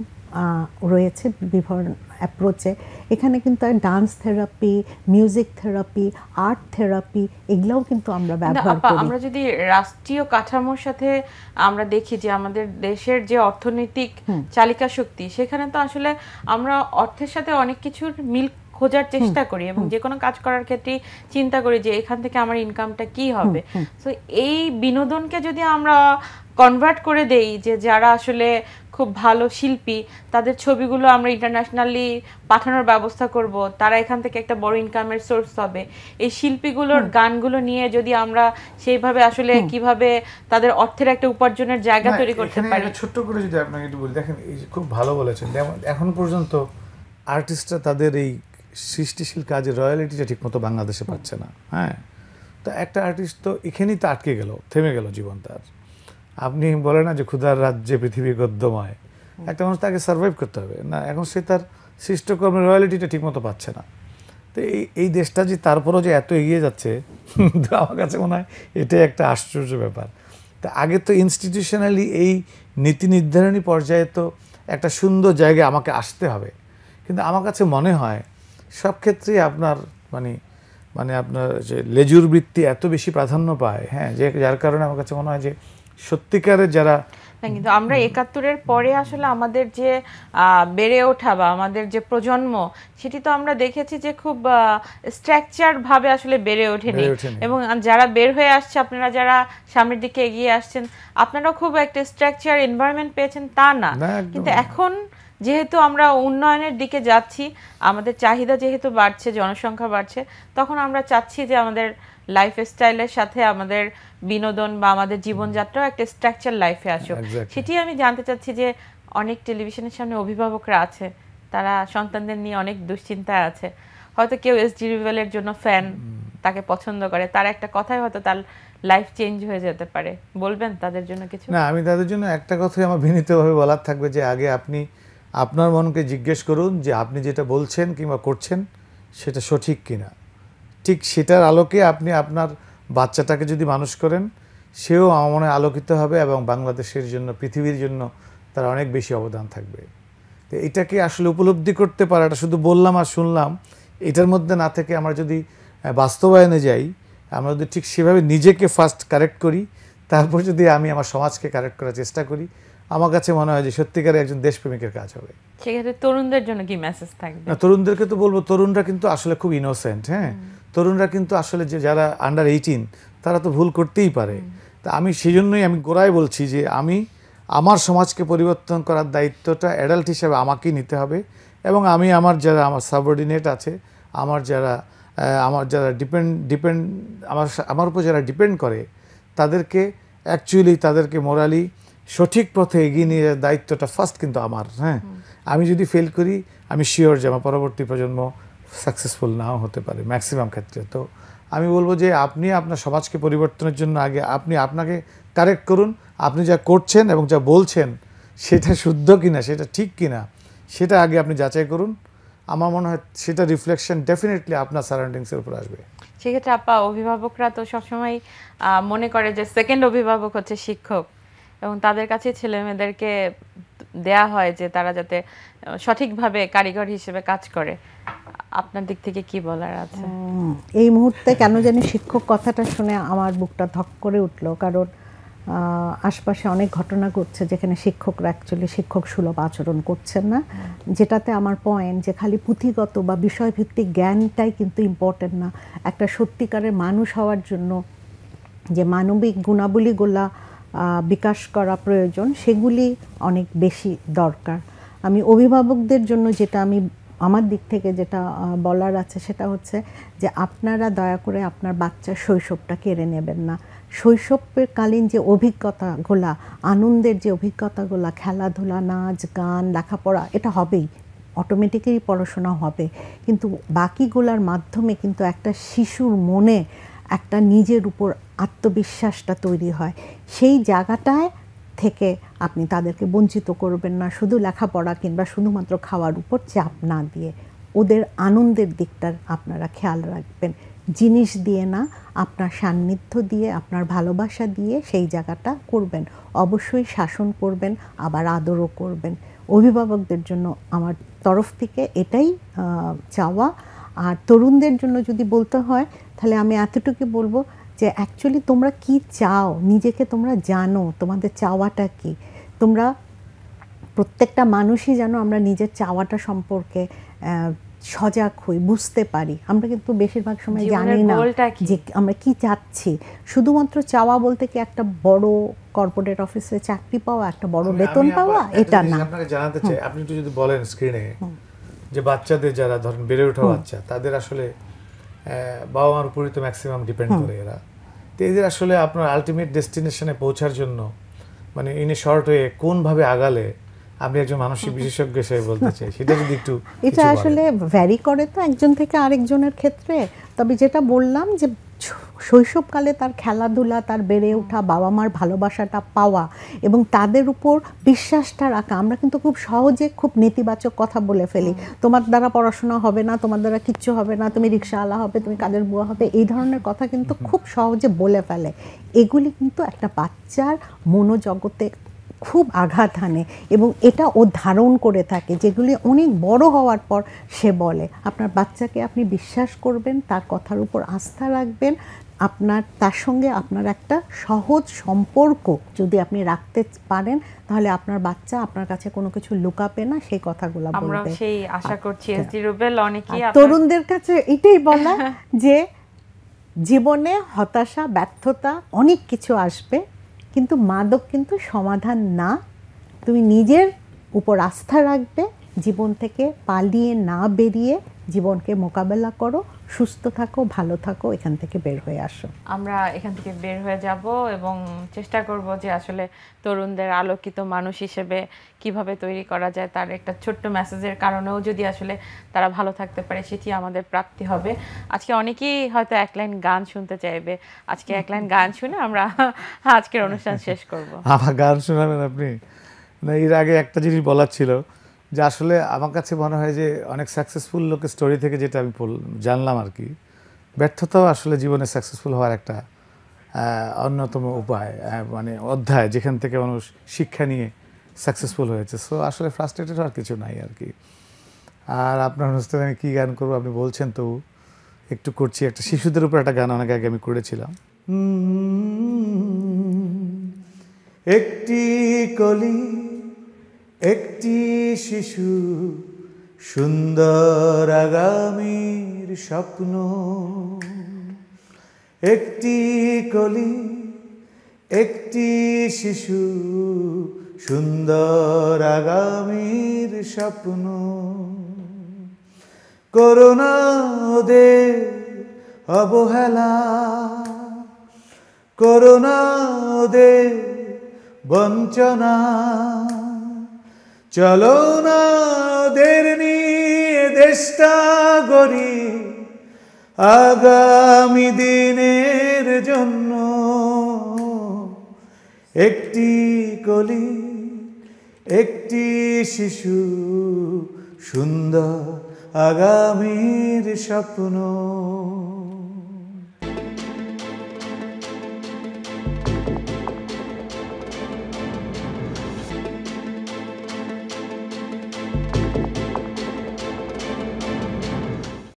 রয়েছে বিভিন্ন অ্যাপ্রোচে এখানে কিন্তু dance therapy music therapy art therapy এগুলাও কিন্তু আমরা ব্যবহার করি আমরা যদি রাষ্ট্রীয় কাঠামোর সাথে আমরা দেখি যে আমাদের দেশের যে অর্থনৈতিক চালিকা শক্তি সেখানে তো আসলে আমরা অর্থের সাথে অনেক কিছুর মিল খোঁজার চেষ্টা করি এবং যে কোনো কাজ করার ক্ষেত্রে চিন্তা করি যে এখান থেকে আমার ইনকামটা কি হবে তো এই বিনোদনকে যদি আমরা কনভার্ট করে দেই যে যারা আসলে খুব ভালো শিল্পী তাদের ছবিগুলো আমরা ইন্টারন্যাশনালি পাঠানোর ব্যবস্থা করব তারা এখান থেকে একটা বড় ইনকামের সোর্স হবে এই শিল্পীগুলোর গানগুলো নিয়ে যদি আমরা সেইভাবে আসলে কিভাবে তাদের অর্থের একটা উপার্জনের জায়গা তৈরি করতে পারি ছোট্ট করে যদি আপনাকে একটু বলি দেখেন এই খুব ভালো বলেছেন যেমন এখন পর্যন্ত আর্টিস্টরা তাদের এই সৃষ্টিশীল কাজের রয়্যালিটিটা ঠিকমতো বাংলাদেশে পাচ্ছে না হ্যাঁ তো একটা আর্টিস্ট তো এখানেই তো আটকে গেল থেমে গেল জীবন তার আপনি বলে না যে ক্ষুধার রাজ্যে পৃথিবী গদ্যময় একটা মানুষ তাকে সার্ভাইভ করতে হবে না এখন সে তার সৃষ্টকর্মের রয়্যালিটিটা ঠিকমতো পাচ্ছে না তো এই এই দেশটা যে তারপরও যে এত এগিয়ে যাচ্ছে আমার কাছে মনে হয় এটাই একটা আশ্চর্য ব্যাপার তা আগে তো ইনস্টিটিউশনালি এই নীতি নির্ধারণী পর্যায়ে তো একটা সুন্দর জায়গায় আমাকে আসতে হবে কিন্তু আমার কাছে মনে হয় সব ক্ষেত্রেই আপনার মানে মানে আপনার যে লেজুর বৃত্তি এত বেশি প্রাধান্য পায় হ্যাঁ যে যার কারণে আমার কাছে মনে হয় যে সত্যিকারে যারা কিন্তু আমরা একাত্তরের পরে আসলে আমাদের যে বেড়ে ওঠা বা আমাদের যে প্রজন্ম সেটি তো আমরা দেখেছি যে খুব স্ট্রাকচার ভাবে আসলে বেড়ে ওঠেনি এবং যারা বের হয়ে আসছে আপনারা যারা সামনের দিকে এগিয়ে আসছেন আপনারাও খুব একটা স্ট্রাকচার এনভায়রনমেন্ট পেয়েছেন তা না কিন্তু এখন যেহেতু আমরা উন্নয়নের দিকে যাচ্ছি আমাদের চাহিদা যেহেতু বাড়ছে জনসংখ্যা বাড়ছে তখন আমরা চাচ্ছি যে আমাদের লাইফস্টাইলের সাথে আমাদের বিনোদন বা আমাদের জীবনযাত্রাও একটা স্ট্রাকচার লাইফে আসুক সেটি আমি জানতে চাচ্ছি যে অনেক টেলিভিশনের সামনে অভিভাবকরা আছে তারা সন্তানদের নিয়ে অনেক দুশ্চিন্তায় আছে হয়তো কেউ এস ডি রিভেলের জন্য ফ্যান তাকে পছন্দ করে তার একটা কথাই হয়তো তার লাইফ চেঞ্জ হয়ে যেতে পারে বলবেন তাদের জন্য কিছু না আমি তাদের জন্য একটা কথাই আমার বিনীতভাবে বলার থাকবে যে আগে আপনি আপনার মনকে জিজ্ঞেস করুন যে আপনি যেটা বলছেন কিংবা করছেন সেটা সঠিক কিনা ঠিক সেটার আলোকে আপনি আপনার বাচ্চাটাকে যদি মানুষ করেন সেও আমার আলোকিত হবে এবং বাংলাদেশের জন্য পৃথিবীর জন্য তার অনেক বেশি অবদান থাকবে তো এটাকে আসলে উপলব্ধি করতে পারাটা শুধু বললাম আর শুনলাম এটার মধ্যে না থেকে আমরা যদি বাস্তবায়নে যাই আমরা যদি ঠিক সেভাবে নিজেকে ফার্স্ট কারেক্ট করি তারপর যদি আমি আমার সমাজকে কারেক্ট করার চেষ্টা করি আমার কাছে মনে হয় যে সত্যিকারে একজন দেশপ্রেমিকের কাজ হবে সেক্ষেত্রে তরুণদের জন্য কি মেসেজ থাকবে না তরুণদেরকে তো বলবো তরুণরা কিন্তু আসলে খুব ইনোসেন্ট হ্যাঁ তরুণরা কিন্তু আসলে যে যারা আন্ডার এইটিন তারা তো ভুল করতেই পারে তা আমি সেই জন্যই আমি গোড়ায় বলছি যে আমি আমার সমাজকে পরিবর্তন করার দায়িত্বটা অ্যাডাল্ট হিসাবে আমাকেই নিতে হবে এবং আমি আমার যারা আমার সাবঅর্ডিনেট আছে আমার যারা আমার যারা ডিপেন্ড ডিপেন্ড আমার আমার উপর যারা ডিপেন্ড করে তাদেরকে অ্যাকচুয়ালি তাদেরকে মোরালি সঠিক পথে এগিয়ে নিয়ে যাওয়ার দায়িত্বটা ফার্স্ট কিন্তু আমার হ্যাঁ আমি যদি ফেল করি আমি শিওর যে আমার পরবর্তী প্রজন্ম সাকসেসফুল নাও হতে পারে ম্যাক্সিমাম ক্ষেত্রে তো আমি বলবো যে আপনি আপনার সমাজকে পরিবর্তনের জন্য আগে আপনি আপনাকে কারেক্ট করুন আপনি যা করছেন এবং যা বলছেন সেটা শুদ্ধ কিনা সেটা ঠিক কিনা সেটা আগে আপনি যাচাই করুন আমার মনে হয় সেটা রিফ্লেকশন ডেফিনেটলি আপনার সারাউন্ডিংসের উপর আসবে সেক্ষেত্রে আপা অভিভাবকরা তো সবসময় মনে করে যে সেকেন্ড অভিভাবক হচ্ছে শিক্ষক এবং তাদের কাছে ছেলে মেয়েদেরকে দেয়া হয় যে তারা যাতে সঠিকভাবে কারিগর হিসেবে কাজ করে আপনার দিক থেকে কি বলার আছে এই মুহূর্তে কেন জানি শিক্ষক কথাটা শুনে আমার বুকটা ধক করে উঠল কারণ আশপাশে অনেক ঘটনা ঘটছে যেখানে শিক্ষকরা অ্যাকচুয়ালি শিক্ষক সুলভ আচরণ করছেন না যেটাতে আমার পয়েন্ট যে খালি পুঁথিগত বা বিষয়ভিত্তিক জ্ঞানটাই কিন্তু ইম্পর্টেন্ট না একটা সত্যিকারের মানুষ হওয়ার জন্য যে মানবিক গুণাবলীগুলা বিকাশ করা প্রয়োজন সেগুলি অনেক বেশি দরকার আমি অভিভাবকদের জন্য যেটা আমি আমার দিক থেকে যেটা বলার আছে সেটা হচ্ছে যে আপনারা দয়া করে আপনার বাচ্চার শৈশবটা কেড়ে নেবেন না কালীন যে অভিজ্ঞতাগুলা আনন্দের যে অভিজ্ঞতাগুলা খেলাধুলা নাচ গান লেখাপড়া এটা হবেই অটোমেটিক্যালি পড়াশোনা হবে কিন্তু বাকিগুলার মাধ্যমে কিন্তু একটা শিশুর মনে একটা নিজের উপর আত্মবিশ্বাসটা তৈরি হয় সেই জায়গাটায় থেকে আপনি তাদেরকে বঞ্চিত করবেন না শুধু লেখাপড়া কিংবা শুধুমাত্র খাওয়ার উপর চাপ না দিয়ে ওদের আনন্দের দিকটার আপনারা খেয়াল রাখবেন জিনিস দিয়ে না আপনার সান্নিধ্য দিয়ে আপনার ভালোবাসা দিয়ে সেই জায়গাটা করবেন অবশ্যই শাসন করবেন আবার আদরও করবেন অভিভাবকদের জন্য আমার তরফ থেকে এটাই চাওয়া আর তরুণদের জন্য যদি বলতে হয় তাহলে আমি এতটুকু বলবো যে অ্যাকচুয়ালি তোমরা কি চাও নিজেকে তোমরা জানো তোমাদের চাওয়াটা কি তোমরা প্রত্যেকটা মানুষই যেন আমরা নিজের চাওয়াটা সম্পর্কে সজাগ হই বুঝতে পারি আমরা কিন্তু বেশিরভাগ সময় জানি না যে আমরা কি চাচ্ছি শুধুমাত্র চাওয়া বলতে কি একটা বড় কর্পোরেট অফিসে চাকরি পাওয়া একটা বড় বেতন পাওয়া এটা না আপনাকে জানাতে চাই আপনি যদি বলেন স্ক্রিনে যে বাচ্চাদের যারা ধরেন বেড়ে ওঠা বাচ্চা তাদের আসলে বাবা মার উপরই তো ম্যাক্সিমাম ডিপেন্ড করে এরা তো এদের আসলে আপনার আলটিমেট ডেস্টিনেশনে পৌঁছার জন্য মানে ইন এ শর্ট ওয়ে কোনভাবে আগালে আপনি একজন মানসিক বিশেষজ্ঞ হিসেবে বলতে চাই সেটা যদি একটু এটা আসলে ভ্যারি করে তো একজন থেকে আরেকজনের ক্ষেত্রে তবে যেটা বললাম যে শৈশবকালে তার খেলাধুলা তার বেড়ে ওঠা বাবা মার ভালোবাসাটা পাওয়া এবং তাদের উপর বিশ্বাসটা রাখা আমরা কিন্তু খুব সহজে খুব নেতিবাচক কথা বলে ফেলি তোমার দ্বারা পড়াশোনা হবে না তোমার দ্বারা কিচ্ছু হবে না তুমি রিক্সাওয়ালা হবে তুমি কাজের বুয়া হবে এই ধরনের কথা কিন্তু খুব সহজে বলে ফেলে এগুলি কিন্তু একটা বাচ্চার মনোজগতে খুব আঘাত হানে এবং এটা ও ধারণ করে থাকে যেগুলি অনেক বড় হওয়ার পর সে বলে আপনার বাচ্চাকে আপনি বিশ্বাস করবেন তার কথার উপর আস্থা রাখবেন আপনার তার সঙ্গে আপনার একটা সহজ সম্পর্ক যদি আপনি রাখতে পারেন তাহলে আপনার বাচ্চা আপনার কাছে কোনো কিছু লুকাবে না সেই কথাগুলো বলবে সেই আশা করছি আচ্ছা। এসডি রুবেল অনেকেই তরুণদের কাছে এটাই বলা যে জীবনে হতাশা ব্যর্থতা অনেক কিছু আসবে কিন্তু মাদক কিন্তু সমাধান না তুমি নিজের উপর আস্থা রাখবে জীবন থেকে পালিয়ে না বেরিয়ে জীবনকে মোকাবেলা করো সুস্থ থাকো ভালো থাকো এখান থেকে বের হয়ে আসো আমরা এখান থেকে বের হয়ে যাব এবং চেষ্টা করব যে আসলে তরুণদের আলোকিত মানুষ হিসেবে কিভাবে তৈরি করা যায় তার একটা ছোট্ট মেসেজের কারণেও যদি আসলে তারা ভালো থাকতে পারে সেটি আমাদের প্রাপ্তি হবে আজকে অনেকেই হয়তো এক লাইন গান শুনতে চাইবে আজকে এক লাইন গান শুনে আমরা আজকের অনুষ্ঠান শেষ করব আবার গান শোনাবেন আপনি না এর আগে একটা জিনিস বলার ছিল যে আসলে আমার কাছে মনে হয় যে অনেক সাকসেসফুল লোকের স্টোরি থেকে যেটা আমি জানলাম আর কি ব্যর্থতাও আসলে জীবনে সাকসেসফুল হওয়ার একটা অন্যতম উপায় মানে অধ্যায় যেখান থেকে মানুষ শিক্ষা নিয়ে সাকসেসফুল হয়েছে সো আসলে ফ্রাস্ট্রেটেড হওয়ার কিছু নাই আর কি আর আপনার অনুষ্ঠানে আমি কী গান করবো আপনি বলছেন তো একটু করছি একটা শিশুদের উপর একটা গান অনেক আগে আমি করেছিলাম একটি কলিং একটি শিশু সুন্দর আগামীর স্বপ্ন একটি কলি একটি শিশু সুন্দর আগামীর স্বপ্ন করোনা ওদের অবহেলা করোনা ওদের বঞ্চনা চলো না ওদের নিয়ে দেশটা গরি আগামী দিনের জন্য একটি কলি একটি শিশু সুন্দর আগামীর স্বপ্ন